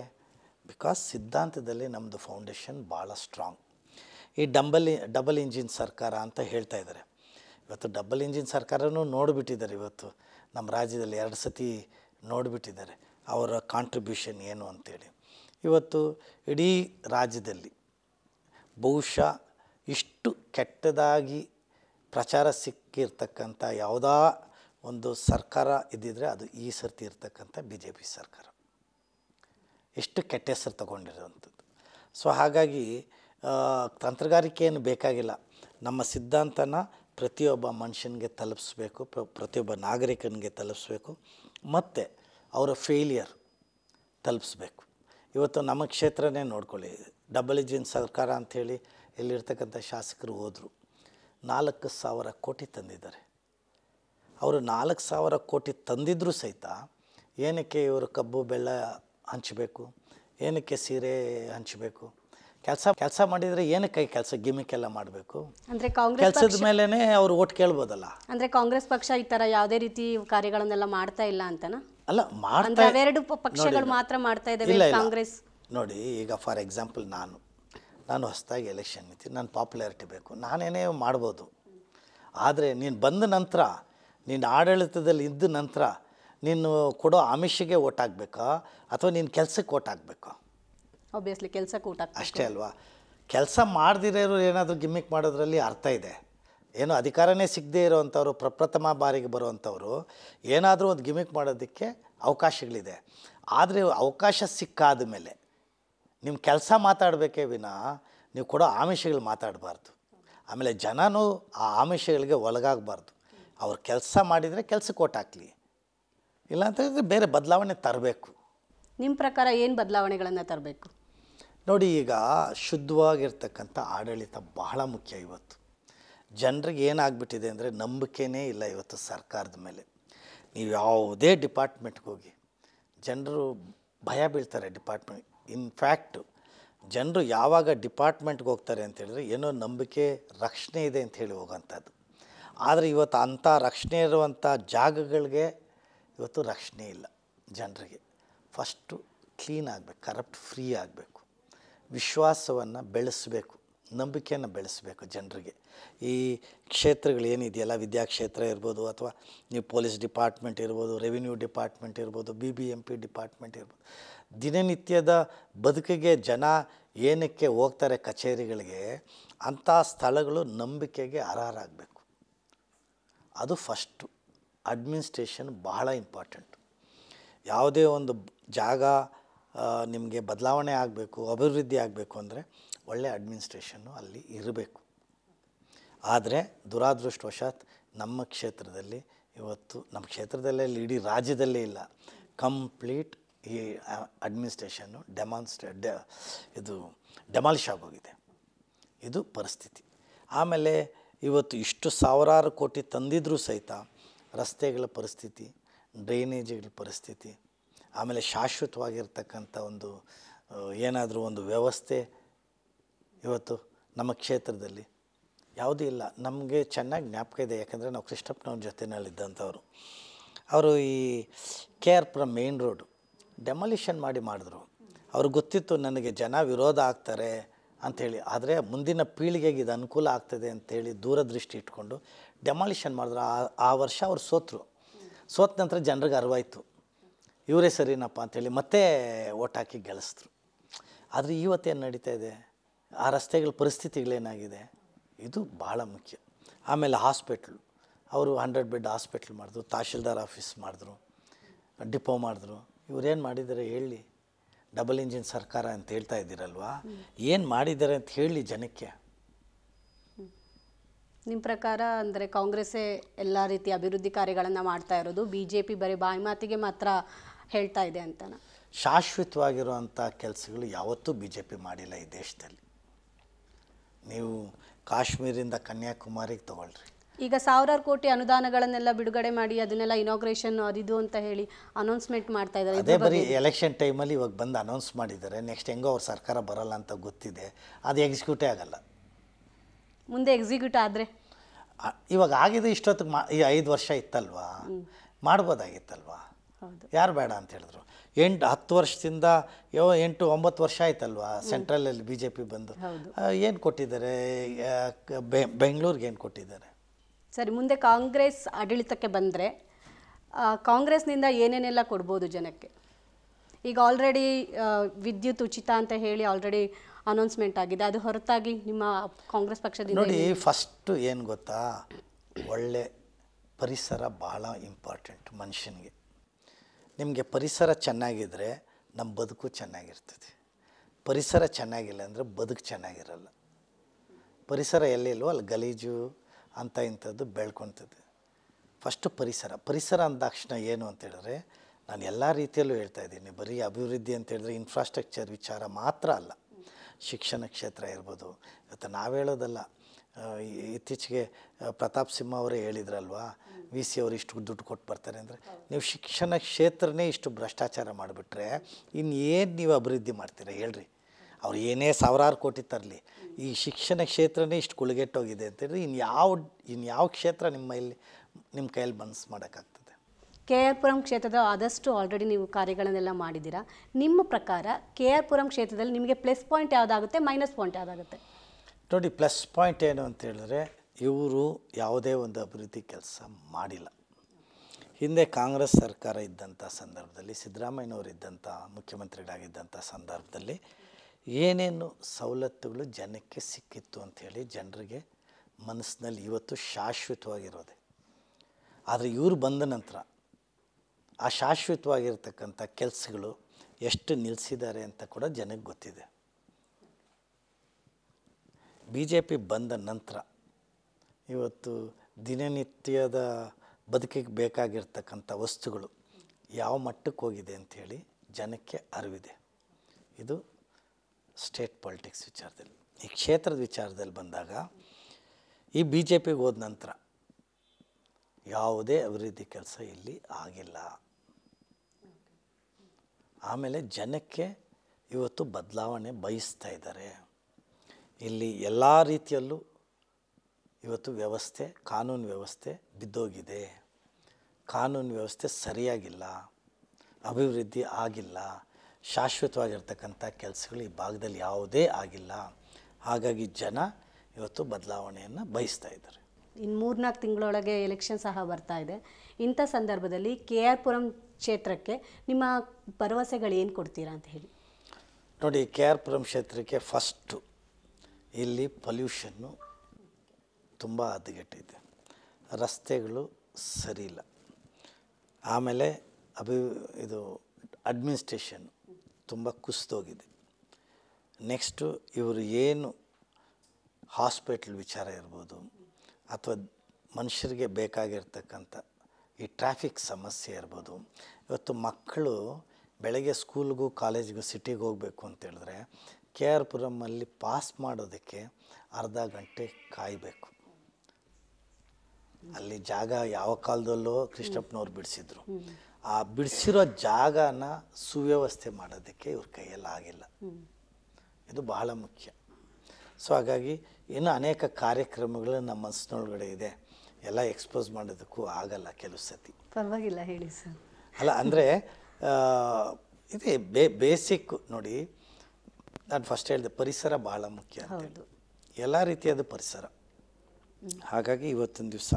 ಬಿಕಾಸ್ ಸಿದ್ಧಾಂತದಲ್ಲಿ ನಮ್ಮದು ಫೌಂಡೇಶನ್ ಭಾಳ ಸ್ಟ್ರಾಂಗ್ ಈ ಡಂಬಲ್ ಡಬಲ್ ಇಂಜಿನ್ ಸರ್ಕಾರ ಅಂತ ಹೇಳ್ತಾ ಇದ್ದಾರೆ ಇವತ್ತು ಡಬಲ್ ಇಂಜಿನ್ ಸರ್ಕಾರನೂ ನೋಡಿಬಿಟ್ಟಿದ್ದಾರೆ ಇವತ್ತು ನಮ್ಮ ರಾಜ್ಯದಲ್ಲಿ ಎರಡು ಸತಿ ನೋಡಿಬಿಟ್ಟಿದ್ದಾರೆ ಅವರ ಕಾಂಟ್ರಿಬ್ಯೂಷನ್ ಏನು ಅಂತೇಳಿ ಇವತ್ತು ಇಡೀ ರಾಜ್ಯದಲ್ಲಿ ಬಹುಶಃ ಇಷ್ಟು ಕೆಟ್ಟದಾಗಿ ಪ್ರಚಾರ ಸಿಕ್ಕಿರ್ತಕ್ಕಂಥ ಯಾವುದೋ ಒಂದು ಸರ್ಕಾರ ಇದ್ದಿದ್ರೆ ಅದು ಈ ಸರ್ತಿ ಇರ್ತಕ್ಕಂಥ ಬಿ ಜೆ ಪಿ ಸರ್ಕಾರ ಎಷ್ಟು ಕೆಟ್ಟ ಹೆಸರು ತಗೊಂಡಿರೋವಂಥದ್ದು ಸೊ ಹಾಗಾಗಿ ತಂತ್ರಗಾರಿಕೆ ಏನು ಬೇಕಾಗಿಲ್ಲ ನಮ್ಮ ಸಿದ್ಧಾಂತನ ಪ್ರತಿಯೊಬ್ಬ ಮನುಷ್ಯನಿಗೆ ತಲುಪಿಸ್ಬೇಕು ಪ್ರ ಪ್ರತಿಯೊಬ್ಬ ನಾಗರಿಕನಿಗೆ ತಲುಪಿಸ್ಬೇಕು ಮತ್ತು ಅವರ ಫೇಲಿಯರ್ ತಲುಪಿಸ್ಬೇಕು ಇವತ್ತು ನಮ್ಮ ಕ್ಷೇತ್ರನೇ ನೋಡ್ಕೊಳ್ಳಿ ಡಬಲ್ ಇಂಜಿನ್ ಸರ್ಕಾರ ಅಂಥೇಳಿ ಇಲ್ಲಿರ್ತಕ್ಕಂಥ ಶಾಸಕರು ಹೋದರು ನಾಲ್ಕು ಸಾವಿರ ಕೋಟಿ ತಂದಿದ್ದಾರೆ ಅವರು ನಾಲ್ಕು ಸಾವಿರ ಕೋಟಿ ತಂದಿದ್ದರೂ ಸಹಿತ ಏನಕ್ಕೆ ಇವರು ಕಬ್ಬು ಬೆಲ್ಲ ಹಂಚಬೇಕು ಏನಕ್ಕೆ ಸೀರೆ ಹಂಚಬೇಕು ಕೆಲಸ ಕೆಲಸ ಮಾಡಿದರೆ ಏನಕ್ಕೆ ಕೆಲಸ ಗಿಮಿಕ್ ಮಾಡಬೇಕು ಅಂದರೆ ಕಾಂಗ್ರೆಸ್ ಕೆಲಸದ ಮೇಲೇ ಅವರು ಓಟ್ ಕೇಳ್ಬೋದಲ್ಲ ಅಂದರೆ ಕಾಂಗ್ರೆಸ್ ಪಕ್ಷ ಈ ಥರ ಯಾವುದೇ ರೀತಿ ಕಾರ್ಯಗಳನ್ನೆಲ್ಲ ಮಾಡ್ತಾ ಇಲ್ಲ ಅಂತನಾ ಅಲ್ಲ ಮಾಡ್ತಾ ಎರಡು ಪಕ್ಷಗಳು ಮಾತ್ರ ಮಾಡ್ತಾ ಇದ್ದಾವೆ ಕಾಂಗ್ರೆಸ್ ನೋಡಿ ಈಗ ಫಾರ್ ಎಕ್ಸಾಂಪಲ್ ನಾನು ನಾನು ಹೊಸದಾಗಿ ಎಲೆಕ್ಷನ್ ನಿಂತೀನಿ ನಾನು ಪಾಪ್ಯುಲಾರಿಟಿ ಬೇಕು ನಾನೇನೇ ಮಾಡ್ಬೋದು ಆದರೆ ನೀನು ಬಂದ ನಂತರ ನಿನ್ನ ಆಡಳಿತದಲ್ಲಿ ಇದ್ದ ನಂತರ ನೀನು ಕೊಡೋ ಆಮಿಷಿಗೆ ಓಟ್ ಅಥವಾ ನೀನು ಕೆಲಸಕ್ಕೆ ಓಟ್ ಹಾಕ್ಬೇಕಾ ಆಬ್ವಿಯಸ್ಲಿ ಕೆಲಸಕ್ಕೆ ಓಟ್ ಅಷ್ಟೇ ಅಲ್ವಾ ಕೆಲಸ ಮಾಡದಿರೋರು ಏನಾದರೂ ಗಿಮ್ಮಿಕ್ ಮಾಡೋದ್ರಲ್ಲಿ ಅರ್ಥ ಇದೆ ಏನು ಅಧಿಕಾರನೇ ಸಿಗದೇ ಇರೋವಂಥವ್ರು ಪ್ರಪ್ರಥಮ ಬಾರಿಗೆ ಬರುವಂಥವ್ರು ಏನಾದರೂ ಒಂದು ಗಿಮಿಕ್ ಮಾಡೋದಕ್ಕೆ ಅವಕಾಶಗಳಿದೆ ಆದರೆ ಅವಕಾಶ ಸಿಕ್ಕಾದ ಮೇಲೆ ನಿಮ್ಮ ಕೆಲಸ ಮಾತಾಡಬೇಕೇ ವಿನ ನೀವು ಕೂಡ ಆಮಿಷಗಳು ಮಾತಾಡಬಾರ್ದು ಆಮೇಲೆ ಜನನೂ ಆ ಆಮಿಷಗಳಿಗೆ ಒಳಗಾಗಬಾರ್ದು ಅವ್ರು ಕೆಲಸ ಮಾಡಿದರೆ ಕೆಲಸ ಕೊಟ್ಟಾಕ್ಲಿ ಇಲ್ಲಾಂತಂದರೆ ಬೇರೆ ಬದಲಾವಣೆ ತರಬೇಕು ನಿಮ್ಮ ಪ್ರಕಾರ ಏನು ಬದಲಾವಣೆಗಳನ್ನು ತರಬೇಕು ನೋಡಿ ಈಗ ಶುದ್ಧವಾಗಿರ್ತಕ್ಕಂಥ ಆಡಳಿತ ಬಹಳ ಮುಖ್ಯ ಇವತ್ತು ಜನರಿಗೆ ಏನಾಗ್ಬಿಟ್ಟಿದೆ ಅಂದರೆ ನಂಬಿಕೆನೇ ಇಲ್ಲ ಇವತ್ತು ಸರ್ಕಾರದ ಮೇಲೆ ನೀವು ಯಾವುದೇ ಡಿಪಾರ್ಟ್ಮೆಂಟ್ಗೆ ಹೋಗಿ ಜನರು ಭಯ ಬೀಳ್ತಾರೆ ಡಿಪಾರ್ಟ್ಮೆಂಟ್ ಇನ್ಫ್ಯಾಕ್ಟು ಜನರು ಯಾವಾಗ ಡಿಪಾರ್ಟ್ಮೆಂಟ್ಗೆ ಹೋಗ್ತಾರೆ ಹೇಳಿದ್ರೆ ಏನೋ ನಂಬಿಕೆ ರಕ್ಷಣೆ ಇದೆ ಅಂತ ಹೇಳಿ ಹೋಗೋಂಥದ್ದು ಆದರೆ ಇವತ್ತು ಅಂಥ ರಕ್ಷಣೆ ಇರುವಂಥ ಜಾಗಗಳಿಗೆ ಇವತ್ತು ರಕ್ಷಣೆ ಇಲ್ಲ ಜನರಿಗೆ ಫಸ್ಟು ಕ್ಲೀನ್ ಆಗಬೇಕು ಕರಪ್ಟ್ ಫ್ರೀ ಆಗಬೇಕು ವಿಶ್ವಾಸವನ್ನು ಬೆಳೆಸಬೇಕು ನಂಬಿಕೆಯನ್ನು ಬೆಳೆಸಬೇಕು ಜನರಿಗೆ ಈ ಕ್ಷೇತ್ರಗಳು ಏನಿದೆಯಲ್ಲ ವಿದ್ಯಾಕ್ಷೇತ್ರ ಇರ್ಬೋದು ಅಥವಾ ನೀವು ಪೊಲೀಸ್ ಡಿಪಾರ್ಟ್ಮೆಂಟ್ ಇರ್ಬೋದು ರೆವಿನ್ಯೂ ಡಿಪಾರ್ಟ್ಮೆಂಟ್ ಇರ್ಬೋದು B B M P department ಇರ್ಬೋದು ದಿನನಿತ್ಯದ ಬದುಕಿಗೆ ಜನ ಏನಕ್ಕೆ ಹೋಗ್ತಾರೆ ಕಚೇರಿಗಳಿಗೆ ಅಂಥ ಸ್ಥಳಗಳು ನಂಬಿಕೆಗೆ ಅರ್ಹರಾಗಬೇಕು ಅದು ಫಸ್ಟು ಅಡ್ಮಿನಿಸ್ಟ್ರೇಷನ್ ಬಹಳ ಇಂಪಾರ್ಟೆಂಟ್ ಯಾವುದೇ ಒಂದು ಜಾಗ ನಿಮಗೆ ಬದಲಾವಣೆ ಆಗಬೇಕು ಅಭಿವೃದ್ಧಿ ಆಗಬೇಕು ಅಂದರೆ ಒಳ್ಳೆಯ ಅಡ್ಮಿನಿಸ್ಟ್ರೇಷನ್ನು ಅಲ್ಲಿ ಇರಬೇಕು ಆದರೆ ದುರಾದೃಷ್ಟವಶಾತ್ ನಮ್ಮ ಕ್ಷೇತ್ರದಲ್ಲಿ ಇವತ್ತು ನಮ್ಮ ಕ್ಷೇತ್ರದಲ್ಲೇ ಇಡೀ ರಾಜ್ಯದಲ್ಲೇ ಇಲ್ಲ ಕಂಪ್ಲೀಟ್ ಈ ಅಡ್ಮಿನಿಸ್ಟ್ರೇಷನ್ನು ಡೆಮಾನ್ಸ್ಟ್ರೇ ಇದು ಡೆಮಾಲಿಷ್ ಆಗೋಗಿದೆ ಇದು ಪರಿಸ್ಥಿತಿ ಆಮೇಲೆ ಇವತ್ತು ಇಷ್ಟು ಸಾವಿರಾರು ಕೋಟಿ ತಂದಿದ್ರೂ ಸಹಿತ ರಸ್ತೆಗಳ ಪರಿಸ್ಥಿತಿ ಡ್ರೈನೇಜ್ಗಳ ಪರಿಸ್ಥಿತಿ ಆಮೇಲೆ ಶಾಶ್ವತವಾಗಿರ್ತಕ್ಕಂಥ ಒಂದು ಏನಾದರೂ ಒಂದು ವ್ಯವಸ್ಥೆ ಇವತ್ತು ನಮ್ಮ ಕ್ಷೇತ್ರದಲ್ಲಿ ಯಾವುದೂ ಇಲ್ಲ ನಮಗೆ ಚೆನ್ನಾಗಿ ಜ್ಞಾಪಕ ಇದೆ ಯಾಕಂದರೆ ನಾವು ಕೃಷ್ಣಪ್ಪನವ್ರ ಜೊತೆನಲ್ಲಿದ್ದಂಥವ್ರು ಅವರು ಈ K R Pura main road demolition ಮಾಡಿ ಮಾಡಿದ್ರು ಅವ್ರಿಗೆ ಗೊತ್ತಿತ್ತು ನನಗೆ ಜನ ವಿರೋಧ ಆಗ್ತಾರೆ ಅಂಥೇಳಿ ಆದರೆ ಮುಂದಿನ ಪೀಳಿಗೆಗೆ ಇದು ಅನುಕೂಲ ಆಗ್ತದೆ ಅಂಥೇಳಿ ದೂರದೃಷ್ಟಿ ಇಟ್ಕೊಂಡು ಡೆಮಾಲಿಷನ್ ಮಾಡಿದ್ರು ಆ ಆ ವರ್ಷ ಅವ್ರು ಸೋತರು ಸೋತ ನಂತರ ಜನರಿಗೆ ಅರಿವಾಯಿತು ಇವರೇ ಸರಿನಪ್ಪ ಅಂಥೇಳಿ ಮತ್ತೆ ಓಟ್ ಹಾಕಿ ಗೆಲ್ಲಿಸಿದ್ರು ಆದರೆ ಇವತ್ತೇನು ನಡೀತಾ ಇದೆ ಆ ರಸ್ತೆಗಳ ಪರಿಸ್ಥಿತಿಗಳೇನಾಗಿದೆ ಇದು ಭಾಳ ಮುಖ್ಯ ಆಮೇಲೆ ಹಾಸ್ಪಿಟ್ಲು ಅವರು ಹಂಡ್ರೆಡ್ ಬೆಡ್ ಹಾಸ್ಪಿಟ್ಲ್ ಮಾಡಿದ್ರು ತಹಶೀಲ್ದಾರ್ ಆಫೀಸ್ ಮಾಡಿದ್ರು ಡಿಪೋ ಮಾಡಿದ್ರು ಇವರೇನು ಮಾಡಿದ್ದಾರೆ ಹೇಳಿ ಡಬಲ್ ಇಂಜಿನ್ ಸರ್ಕಾರ ಅಂತ ಹೇಳ್ತಾ ಇದ್ದೀರಲ್ವಾ ಏನು ಮಾಡಿದ್ದಾರೆ ಅಂತ ಹೇಳಿ ಜನಕ್ಕೆ ನಿಮ್ಮ ಪ್ರಕಾರ ಅಂದರೆ ಕಾಂಗ್ರೆಸ್ಸೇ ಎಲ್ಲ ರೀತಿಯ ಅಭಿವೃದ್ಧಿ ಕಾರ್ಯಗಳನ್ನು ಮಾಡ್ತಾ ಇರೋದು ಬಿ ಜೆ ಪಿ ಬರೀ ಬಾಯಿ ಮಾತಿಗೆ ಮಾತ್ರ ಹೇಳ್ತಾ ಇದೆ ಅಂತ ಶಾಶ್ವತವಾಗಿರುವಂಥ ಕೆಲಸಗಳು ಯಾವತ್ತೂ ಬಿ ಜೆ ಪಿ ಮಾಡಿಲ್ಲ ಈ ದೇಶದಲ್ಲಿ ನೀವು ಕಾಶ್ಮೀರಿಂದ ಕನ್ಯಾಕುಮಾರಿಗೆ ತಗೊಳ್ರಿ ಈಗ ಸಾವಿರಾರು ಕೋಟಿ ಅನುದಾನಗಳನ್ನೆಲ್ಲ ಬಿಡುಗಡೆ ಮಾಡಿ ಅದನ್ನೆಲ್ಲ ಇನಾಗ್ರೇಷನ್ ಅದಿದು ಅಂತ ಹೇಳಿ ಅನೌನ್ಸ್ಮೆಂಟ್ ಮಾಡ್ತಾ ಇದ್ದಾರೆ ಅದೇ ಬರೀ ಎಲೆಕ್ಷನ್ ಟೈಮಲ್ಲಿ ಇವಾಗ ಬಂದು ಅನೌನ್ಸ್ ಮಾಡಿದ್ದಾರೆ ನೆಕ್ಸ್ಟ್ ಹೆಂಗೋ ಅವ್ರ ಸರ್ಕಾರ ಬರಲ್ಲ ಅಂತ ಗೊತ್ತಿದೆ ಅದು ಎಕ್ಸಿಕ್ಯೂಟೇ ಆಗಲ್ಲ ಮುಂದೆ ಎಕ್ಸಿಕ್ಯೂಟ್ ಆದರೆ ಇವಾಗ ಆಗಿದೆ ಇಷ್ಟೊತ್ತಿಗೆ ಮಾ ಈ ಐದು ವರ್ಷ ಇತ್ತಲ್ವಾ ಮಾಡ್ಬೋದಾಗಿತ್ತಲ್ವಾ ಯಾರು ಬೇಡ ಅಂತ ಹೇಳಿದ್ರು ಎಂಟು ಹತ್ತು ವರ್ಷದಿಂದ ಯೋ ಎಂಟು ಒಂಬತ್ತು ವರ್ಷ ಆಯ್ತಲ್ವಾ ಸೆಂಟ್ರಲಲ್ಲಿ ಬಿ ಜೆ ಪಿ ಬಂದು ಏನು ಕೊಟ್ಟಿದ್ದಾರೆ ಬೆಂಗಳೂರಿಗೆ ಏನು ಕೊಟ್ಟಿದ್ದಾರೆ ಸರಿ ಮುಂದೆ ಕಾಂಗ್ರೆಸ್ ಆಡಳಿತಕ್ಕೆ ಬಂದರೆ ಕಾಂಗ್ರೆಸ್ನಿಂದ ಏನೇನೆಲ್ಲ ಕೊಡ್ಬೋದು ಜನಕ್ಕೆ ಈಗ ಆಲ್ರೆಡಿ ವಿದ್ಯುತ್ ಉಚಿತ ಅಂತ ಹೇಳಿ ಆಲ್ರೆಡಿ ಅನೌನ್ಸ್ಮೆಂಟ್ ಆಗಿದೆ ಅದು ಹೊರತಾಗಿ ನಿಮ್ಮ ಕಾಂಗ್ರೆಸ್ ಪಕ್ಷದಿಂದ ನೋಡಿ ಫಸ್ಟು ಏನು ಗೊತ್ತಾ ಒಳ್ಳೆ ಪರಿಸರ ಭಾಳ ಇಂಪಾರ್ಟೆಂಟ್ ಮನುಷ್ಯನಿಗೆ ನಿಮಗೆ ಪರಿಸರ ಚೆನ್ನಾಗಿದ್ದರೆ ನಮ್ಮ ಬದುಕು ಚೆನ್ನಾಗಿರ್ತದೆ ಪರಿಸರ ಚೆನ್ನಾಗಿಲ್ಲ ಅಂದರೆ ಬದುಕು ಚೆನ್ನಾಗಿರಲ್ಲ ಪರಿಸರ ಎಲ್ಲಿಲ್ವೋ ಅಲ್ಲಿ ಗಲೀಜು ಅಂತ ಇಂಥದ್ದು ಬೆಳ್ಕೊತದೆ ಫಸ್ಟು ಪರಿಸರ ಪರಿಸರ ಅಂದಾಕ್ಷಣ ಏನು ಅಂತ ಹೇಳಿದ್ರೆ ನಾನು ಎಲ್ಲ ರೀತಿಯಲ್ಲೂ ಹೇಳ್ತಾ ಇದ್ದೀನಿ ಬರೀ ಅಭಿವೃದ್ಧಿ ಅಂತ ಹೇಳಿದ್ರೆ ಇನ್ಫ್ರಾಸ್ಟ್ರಕ್ಚರ್ ವಿಚಾರ ಮಾತ್ರ ಅಲ್ಲ ಶಿಕ್ಷಣ ಕ್ಷೇತ್ರ ಇರ್ಬೋದು ಇವತ್ತು ನಾವು ಹೇಳೋದಲ್ಲ ಇತ್ತೀಚೆಗೆ ಪ್ರತಾಪ್ ಸಿಂಹ ಅವರೇ ಹೇಳಿದ್ರಲ್ವಾ ವಿ ಸಿ ಅವರು ಇಷ್ಟು ದುಡ್ಡು ಕೊಟ್ಟು ಬರ್ತಾರೆ ಅಂದರೆ ನೀವು ಶಿಕ್ಷಣ ಕ್ಷೇತ್ರನೇ ಇಷ್ಟು ಭ್ರಷ್ಟಾಚಾರ ಮಾಡಿಬಿಟ್ರೆ ಇನ್ನೇನು ನೀವು ಅಭಿವೃದ್ಧಿ ಮಾಡ್ತೀರಾ ಹೇಳ್ರಿ ಅವ್ರು ಏನೇ ಸಾವಿರಾರು ಕೋಟಿ ತರಲಿ ಈ ಶಿಕ್ಷಣ ಕ್ಷೇತ್ರನೇ ಇಷ್ಟು ಕುಳಗೆಟ್ಟೋಗಿದೆ ಅಂತೇಳಿ ಇನ್ನು ಯಾವ ಇನ್ನು ಯಾವ ಕ್ಷೇತ್ರ ನಿಮ್ಮ ಇಲ್ಲಿ ನಿಮ್ಮ ಕೈಯಲ್ಲಿ ಬನ್ಸ್ ಮಾಡೋಕ್ಕಾಗ್ತದೆ ಕೆ ಆರ್ ಪುರಂ ಕ್ಷೇತ್ರದ ಆದಷ್ಟು ಆಲ್ರೆಡಿ ನೀವು ಕಾರ್ಯಗಳನ್ನೆಲ್ಲ ಮಾಡಿದ್ದೀರಾ ನಿಮ್ಮ ಪ್ರಕಾರ ಕೆ ಆರ್ ಪುರಂ ಕ್ಷೇತ್ರದಲ್ಲಿ ನಿಮಗೆ ಪ್ಲಸ್ ಪಾಯಿಂಟ್ ಯಾವುದಾಗುತ್ತೆ ಮೈನಸ್ ಪಾಯಿಂಟ್ ಯಾವುದಾಗುತ್ತೆ ನೋಡಿ ಪ್ಲಸ್ ಪಾಯಿಂಟ್ ಏನು ಅಂತ ಹೇಳಿದ್ರೆ ಇವರು ಯಾವುದೇ ಒಂದು ಅಭಿವೃದ್ಧಿ ಕೆಲಸ ಮಾಡಿಲ್ಲ ಹಿಂದೆ ಕಾಂಗ್ರೆಸ್ ಸರ್ಕಾರ ಇದ್ದಂಥ ಸಂದರ್ಭದಲ್ಲಿ ಸಿದ್ದರಾಮಯ್ಯನವರು ಇದ್ದಂಥ ಮುಖ್ಯಮಂತ್ರಿಗಳಾಗಿದ್ದಂಥ ಸಂದರ್ಭದಲ್ಲಿ ಏನೇನು ಸವಲತ್ತುಗಳು ಜನಕ್ಕೆ ಸಿಕ್ಕಿತ್ತು ಅಂಥೇಳಿ ಜನರಿಗೆ ಮನಸ್ಸಿನಲ್ಲಿ ಇವತ್ತು ಶಾಶ್ವತವಾಗಿರೋದೆ ಆದರೆ ಇವರು ಬಂದ ನಂತರ ಆ ಶಾಶ್ವತವಾಗಿರ್ತಕ್ಕಂಥ ಕೆಲಸಗಳು ಎಷ್ಟು ನಿಲ್ಲಿಸಿದ್ದಾರೆ ಅಂತ ಕೂಡ ಜನಕ್ಕೆ ಗೊತ್ತಿದೆ ಬಿ ಜೆ ಪಿ ಬಂದ ನಂತರ ಇವತ್ತು ದಿನನಿತ್ಯದ ಬದುಕಿಗೆ ಬೇಕಾಗಿರ್ತಕ್ಕಂಥ ವಸ್ತುಗಳು ಯಾವ ಮಟ್ಟಕ್ಕೆ ಹೋಗಿದೆ ಅಂಥೇಳಿ ಜನಕ್ಕೆ ಅರಿವಿದೆ ಇದು ಸ್ಟೇಟ್ ಪಾಲಿಟಿಕ್ಸ್ ವಿಚಾರದಲ್ಲಿ ಈ ಕ್ಷೇತ್ರದ ವಿಚಾರದಲ್ಲಿ ಬಂದಾಗ ಈ ಬಿ ಜೆ ಪಿಗೆ ಹೋದ ನಂತರ ಯಾವುದೇ ಅಭಿವೃದ್ಧಿ ಕೆಲಸ ಇಲ್ಲಿ ಆಗಿಲ್ಲ ಆಮೇಲೆ ಜನಕ್ಕೆ ಇವತ್ತು ಬದಲಾವಣೆ ಬಯಸ್ತಾ ಇದ್ದಾರೆ ಇಲ್ಲಿ ಎಲ್ಲ ರೀತಿಯಲ್ಲೂ ಇವತ್ತು ವ್ಯವಸ್ಥೆ ಕಾನೂನು ವ್ಯವಸ್ಥೆ ಬಿದ್ದೋಗಿದೆ ಕಾನೂನು ವ್ಯವಸ್ಥೆ ಸರಿಯಾಗಿಲ್ಲ ಅಭಿವೃದ್ಧಿ ಆಗಿಲ್ಲ ಶಾಶ್ವತವಾಗಿರ್ತಕ್ಕಂಥ ಕೆಲಸಗಳು ಈ ಭಾಗದಲ್ಲಿ ಯಾವುದೇ ಆಗಿಲ್ಲ ಹಾಗಾಗಿ ಜನ ಇವತ್ತು ಬದಲಾವಣೆಯನ್ನು ಬಯಸ್ತಾ ಇದ್ದಾರೆ ಇನ್ನು ಮೂರ್ನಾಲ್ಕು ತಿಂಗಳೊಳಗೆ ಎಲೆಕ್ಷನ್ ಸಹ ಬರ್ತಾ ಇದೆ ಇಂಥ ಸಂದರ್ಭದಲ್ಲಿ ಕೆ ಆರ್ ಪುರಂ ಕ್ಷೇತ್ರಕ್ಕೆ ನಿಮ್ಮ ಭರವಸೆಗಳು ಏನು ಕೊಡ್ತೀರಾ ಅಂತ ಹೇಳಿ ನೋಡಿ ಕೆ ಆರ್ ಪುರಂ ಕ್ಷೇತ್ರಕ್ಕೆ ಫಸ್ಟು ಇಲ್ಲಿ ಪೊಲ್ಯೂಷನ್ನು ತುಂಬ ಹದಗೆಟ್ಟಿದೆ ರಸ್ತೆಗಳು ಸರಿ ಇಲ್ಲ ಆಮೇಲೆ ಅಭಿ ಇದು ಅಡ್ಮಿನಿಸ್ಟ್ರೇಷನ್ನು ತುಂಬ ಕುಸಿದೋಗಿದೆ ನೆಕ್ಸ್ಟು ಇವರು ಏನು ಹಾಸ್ಪಿಟ್ಲ್ ವಿಚಾರ ಇರ್ಬೋದು ಅಥವಾ ಮನುಷ್ಯರಿಗೆ ಬೇಕಾಗಿರ್ತಕ್ಕಂಥ ಈ ಟ್ರಾಫಿಕ್ ಸಮಸ್ಯೆ ಇರ್ಬೋದು ಇವತ್ತು ಮಕ್ಕಳು ಬೆಳಗ್ಗೆ ಸ್ಕೂಲ್ಗೂ ಕಾಲೇಜ್ಗೂ ಸಿಟಿಗೆ ಹೋಗಬೇಕು ಅಂತೇಳಿದ್ರೆ ಕೆ ಆರ್ ಪುರಮಲ್ಲಿ ಪಾಸ್ ಮಾಡೋದಕ್ಕೆ ಅರ್ಧ ಗಂಟೆ ಕಾಯಬೇಕು ಅಲ್ಲಿ ಜಾಗ ಯಾವ ಕಾಲದಲ್ಲೋ ಕೃಷ್ಣಪ್ಪನವ್ರು ಬಿಡಿಸಿದ್ರು ಆ ಬಿಡಿಸಿರೋ ಜಾಗನ ಸುವ್ಯವಸ್ಥೆ ಮಾಡೋದಕ್ಕೆ ಇವ್ರ ಕೈಯಲ್ಲಿ ಆಗಿಲ್ಲ ಇದು ಬಹಳ ಮುಖ್ಯ ಸೊ ಹಾಗಾಗಿ ಇನ್ನೂ ಅನೇಕ ಕಾರ್ಯಕ್ರಮಗಳು ನಮ್ಮ ಮನಸ್ಸಿನೊಳಗಡೆ ಇದೆ ಎಲ್ಲ ಎಕ್ಸ್ಪೋಸ್ ಮಾಡೋದಕ್ಕೂ ಆಗಲ್ಲ ಕೆಲವು ಸತಿ ಪರವಾಗಿಲ್ಲ ಹೇಳಿ ಸರ್ ಅಲ್ಲ ಅಂದರೆ ಇದೇ ಬೇ ಬೇಸಿಕ್ ನೋಡಿ ನಾನು ಫಸ್ಟ್ ಹೇಳಿದೆ ಪರಿಸರ ಬಹಳ ಮುಖ್ಯ ಅಂತ ಎಲ್ಲ ರೀತಿಯಾದ ಪರಿಸರ ಹಾಗಾಗಿ ಇವತ್ತಿನ ದಿವಸ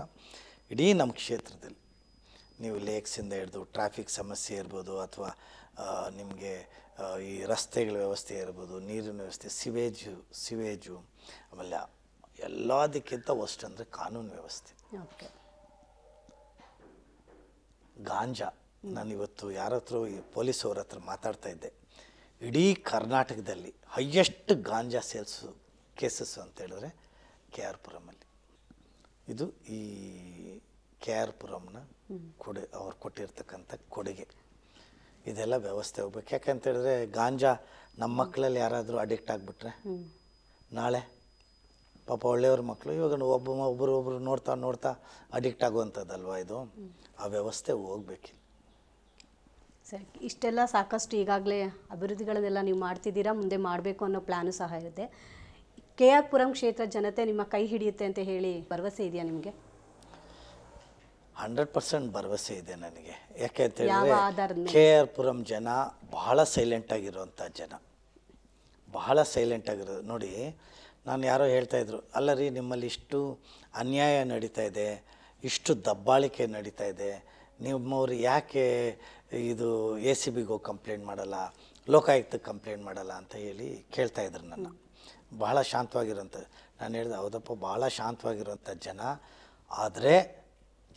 ಇಡೀ ನಮ್ಮ ಕ್ಷೇತ್ರದಲ್ಲಿ ನೀವು ಲೇಕ್ಸಿಂದ ಹಿಡಿದು ಟ್ರಾಫಿಕ್ ಸಮಸ್ಯೆ ಇರ್ಬೋದು ಅಥವಾ ನಿಮಗೆ ಈ ರಸ್ತೆಗಳ ವ್ಯವಸ್ಥೆ ಇರ್ಬೋದು ನೀರಿನ ವ್ಯವಸ್ಥೆ ಸಿವೇಜು ಸಿವೇಜು ಆಮೇಲೆ ಎಲ್ಲದಕ್ಕಿಂತ ವರ್ಸ್ಟ್ ಅಂದರೆ ಕಾನೂನು ವ್ಯವಸ್ಥೆ ಗಾಂಜಾ ಇವತ್ತು ಯಾರ ಹತ್ರ ಪೊಲೀಸ್ ಅವ್ರ ಹತ್ರ ಮಾತಾಡ್ತಾ ಇದ್ದೆ ಇಡೀ ಕರ್ನಾಟಕದಲ್ಲಿ ಹೈಯೆಸ್ಟ್ ಗಾಂಜಾ ಸೇಲ್ಸ್ ಕೇಸಸ್ ಅಂತ ಹೇಳಿದ್ರೆ ಕೆ ಆರ್ ಪುರಮಲ್ಲಿ ಇದು ಈ ಕೆ ಆರ್ ಪುರಮ್ನ ಕೊಡು ಅವ್ರು ಕೊಟ್ಟಿರ್ತಕ್ಕಂಥ ಕೊಡುಗೆ ಇದೆಲ್ಲ ವ್ಯವಸ್ಥೆ ಹೋಗ್ಬೇಕು ಹೇಳಿದ್ರೆ ಗಾಂಜಾ ನಮ್ಮ ಮಕ್ಕಳಲ್ಲಿ ಯಾರಾದರೂ ಅಡಿಕ್ಟ್ ಆಗಿಬಿಟ್ರೆ ನಾಳೆ ಪಾಪ ಒಳ್ಳೆಯವ್ರ ಮಕ್ಕಳು ಇವಾಗ ಒಬ್ಬ ಒಬ್ಬರು ಒಬ್ಬರು ನೋಡ್ತಾ ನೋಡ್ತಾ ಅಡಿಕ್ಟ್ ಆಗುವಂಥದ್ದಲ್ವಾ ಇದು ಆ ವ್ಯವಸ್ಥೆ ಹೋಗ್ಬೇಕಿಲ್ಲ ಸರಿ ಇಷ್ಟೆಲ್ಲ ಸಾಕಷ್ಟು ಈಗಾಗಲೇ ಅಭಿವೃದ್ಧಿಗಳನ್ನೆಲ್ಲ ನೀವು ಮಾಡ್ತಿದ್ದೀರಾ ಮುಂದೆ ಮಾಡಬೇಕು ಅನ್ನೋ ಪ್ಲ್ಯಾನು ಸಹ ಇರುತ್ತೆ ಕೆ ಆರ್ ಪುರಂ ಕ್ಷೇತ್ರ ಜನತೆ ನಿಮ್ಮ ಕೈ ಹಿಡಿಯುತ್ತೆ ಅಂತ ಹೇಳಿ ಭರವಸೆ ಇದೆಯಾ ನಿಮಗೆ ಹಂಡ್ರೆಡ್ ಪರ್ಸೆಂಟ್ ಭರವಸೆ ಇದೆ ನನಗೆ ಯಾಕೆ ಅಂತ ಹೇಳಿದ್ರೆ ಕೆ ಆರ್ ಪುರಂ ಜನ ಬಹಳ ಸೈಲೆಂಟ್ ಆಗಿರುವಂಥ ಜನ ಬಹಳ ಸೈಲೆಂಟ್ ಆಗಿರೋದು ನೋಡಿ ನಾನು ಯಾರೋ ಹೇಳ್ತಾಯಿದ್ರು ಅಲ್ಲ ರೀ ನಿಮ್ಮಲ್ಲಿ ಇಷ್ಟು ಅನ್ಯಾಯ ನಡೀತಾ ಇದೆ ಇಷ್ಟು ದಬ್ಬಾಳಿಕೆ ನಡೀತಾ ಇದೆ ನಿಮ್ಮವ್ರು ಯಾಕೆ ಇದು ಎ ಸಿ ಬಿಗೆ ಕಂಪ್ಲೇಂಟ್ ಮಾಡಲ್ಲ ಲೋಕಾಯುಕ್ತಕ್ಕೆ ಕಂಪ್ಲೇಂಟ್ ಮಾಡಲ್ಲ ಅಂತ ಹೇಳಿ ಕೇಳ್ತಾಯಿದ್ರು ನನ್ನ ಬಹಳ ಶಾಂತವಾಗಿರೋಂಥ ನಾನು ಹೇಳಿದೆ ಹೌದಪ್ಪ ಭಾಳ ಶಾಂತವಾಗಿರುವಂಥ ಜನ ಆದರೆ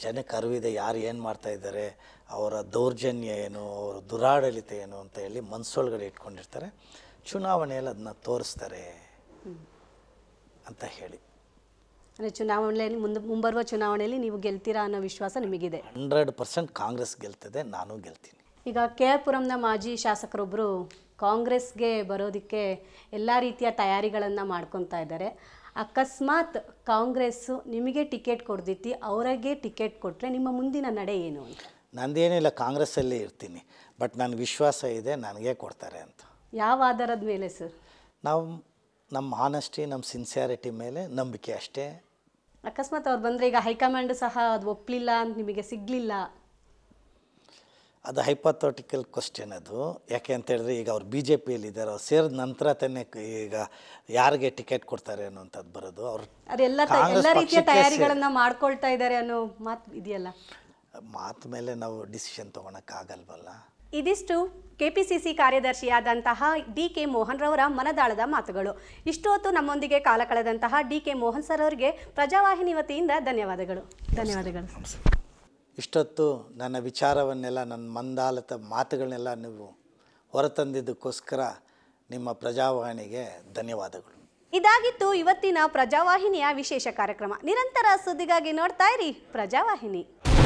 ಜನ ಅರಿವಿದೆ ಯಾರು ಏನು ಮಾಡ್ತಾ ಇದ್ದಾರೆ ಅವರ ದೌರ್ಜನ್ಯ ಏನು ಅವರ ದುರಾಡಳಿತ ಏನು ಅಂತ ಹೇಳಿ ಮನಸ್ಸೊಳಗಡೆ ಇಟ್ಕೊಂಡಿರ್ತಾರೆ ಚುನಾವಣೆಯಲ್ಲಿ ಅದನ್ನ ತೋರಿಸ್ತಾರೆ ಅಂತ ಹೇಳಿ ಅಂದರೆ ಚುನಾವಣೆಯಲ್ಲಿ ಮುಂದೆ ಮುಂಬರುವ ಚುನಾವಣೆಯಲ್ಲಿ ನೀವು ಗೆಲ್ತೀರಾ ಅನ್ನೋ ವಿಶ್ವಾಸ ನಿಮಗಿದೆ ಹಂಡ್ರೆಡ್ ಪರ್ಸೆಂಟ್ ಕಾಂಗ್ರೆಸ್ ಗೆಲ್ತದೆ ನಾನು ಗೆಲ್ತೀನಿ ಈಗ ಕೆ ಆರ್ ಪುರಂನ ಮಾಜಿ ಶಾಸಕರೊಬ್ಬರು ಕಾಂಗ್ರೆಸ್ಗೆ ಬರೋದಕ್ಕೆ ಎಲ್ಲ ರೀತಿಯ ತಯಾರಿಗಳನ್ನು ಮಾಡ್ಕೊತಾ ಇದ್ದಾರೆ ಅಕಸ್ಮಾತ್ ಕಾಂಗ್ರೆಸ್ಸು ನಿಮಗೆ ಟಿಕೆಟ್ ಕೊಡ್ದಿತ್ತು ಅವರಿಗೆ ಟಿಕೆಟ್ ಕೊಟ್ಟರೆ ನಿಮ್ಮ ಮುಂದಿನ ನಡೆ ಏನು ಅಂತ ನಂದೇನಿಲ್ಲ ಕಾಂಗ್ರೆಸ್ಸಲ್ಲೇ ಇರ್ತೀನಿ ಬಟ್ ನನಗೆ ವಿಶ್ವಾಸ ಇದೆ ನನಗೆ ಕೊಡ್ತಾರೆ ಅಂತ ಯಾವ ಆಧಾರದ ಮೇಲೆ ಸರ್ ನಾವು ನಮ್ಮ ಆನೆಸ್ಟಿ ನಮ್ಮ ಸಿನ್ಸಿಯಾರಿಟಿ ಮೇಲೆ ನಂಬಿಕೆ ಅಷ್ಟೇ ಅಕಸ್ಮಾತ್ ಅವ್ರು ಬಂದರೆ ಈಗ ಹೈಕಮಾಂಡ್ ಸಹ ಅದು ಒಪ್ಪಲಿಲ್ಲ ಅಂತ ನಿಮಗೆ ಸಿಗಲಿಲ್ಲ ಅದು ಹೈಪಾಥೋಟಿಕಲ್ ಕ್ವಶನ್ ಅದು ಯಾಕೆ ಅಂತೇಳಿದ್ರೆ ಈಗ ಅವ್ರು ಬಿ ಜೆ ಪಿಯಲ್ಲಿ ಇದ್ದಾರೆ ಅವ್ರು ಸೇರಿದ ನಂತರ ತಾನೇ ಈಗ ಯಾರಿಗೆ ಟಿಕೆಟ್ ಕೊಡ್ತಾರೆ ಅನ್ನೋಂಥದ್ದು ಬರೋದು ಅವ್ರು ಎಲ್ಲ ರೀತಿಯ ತಯಾರಿಗಳನ್ನು ಮಾಡ್ಕೊಳ್ತಾ ಇದ್ದಾರೆ ಅನ್ನೋ ಮಾತು ಇದೆಯಲ್ಲ ಮಾತು ಮೇಲೆ ನಾವು ಡಿಸಿಷನ್ ತೊಗೊಳಕ್ಕಾಗಲ್ವಲ್ಲ ಇದಿಷ್ಟು ಕೆ ಪಿ ಸಿ ಸಿ ಕಾರ್ಯದರ್ಶಿಯಾದಂತಹ ಡಿ ಕೆ ಮೋಹನ್ ರವರ ಮನದಾಳದ ಮಾತುಗಳು ಇಷ್ಟೊತ್ತು ನಮ್ಮೊಂದಿಗೆ ಕಾಲ ಕಳೆದಂತಹ ಡಿ ಕೆ ಮೋಹನ್ ಸರ್ ಅವರಿಗೆ ಪ್ರಜಾವಾಹಿನಿ ವತಿಯಿಂದ ಧನ್ಯವಾದಗಳು ಧನ್ಯವಾದಗಳು ಇಷ್ಟೊತ್ತು ನನ್ನ ವಿಚಾರವನ್ನೆಲ್ಲ ನನ್ನ ಮಂದಾಲತ ಮಾತುಗಳನ್ನೆಲ್ಲ ನೀವು ಹೊರತಂದಿದ್ದಕ್ಕೋಸ್ಕರ ನಿಮ್ಮ ಪ್ರಜಾವಾಣಿಗೆ ಧನ್ಯವಾದಗಳು ಇದಾಗಿತ್ತು ಇವತ್ತಿನ ಪ್ರಜಾವಾಹಿನಿಯ ವಿಶೇಷ ಕಾರ್ಯಕ್ರಮ ನಿರಂತರ ಸುದ್ದಿಗಾಗಿ ನೋಡ್ತಾ ಇರಿ ಪ್ರಜಾವಾಹಿನಿ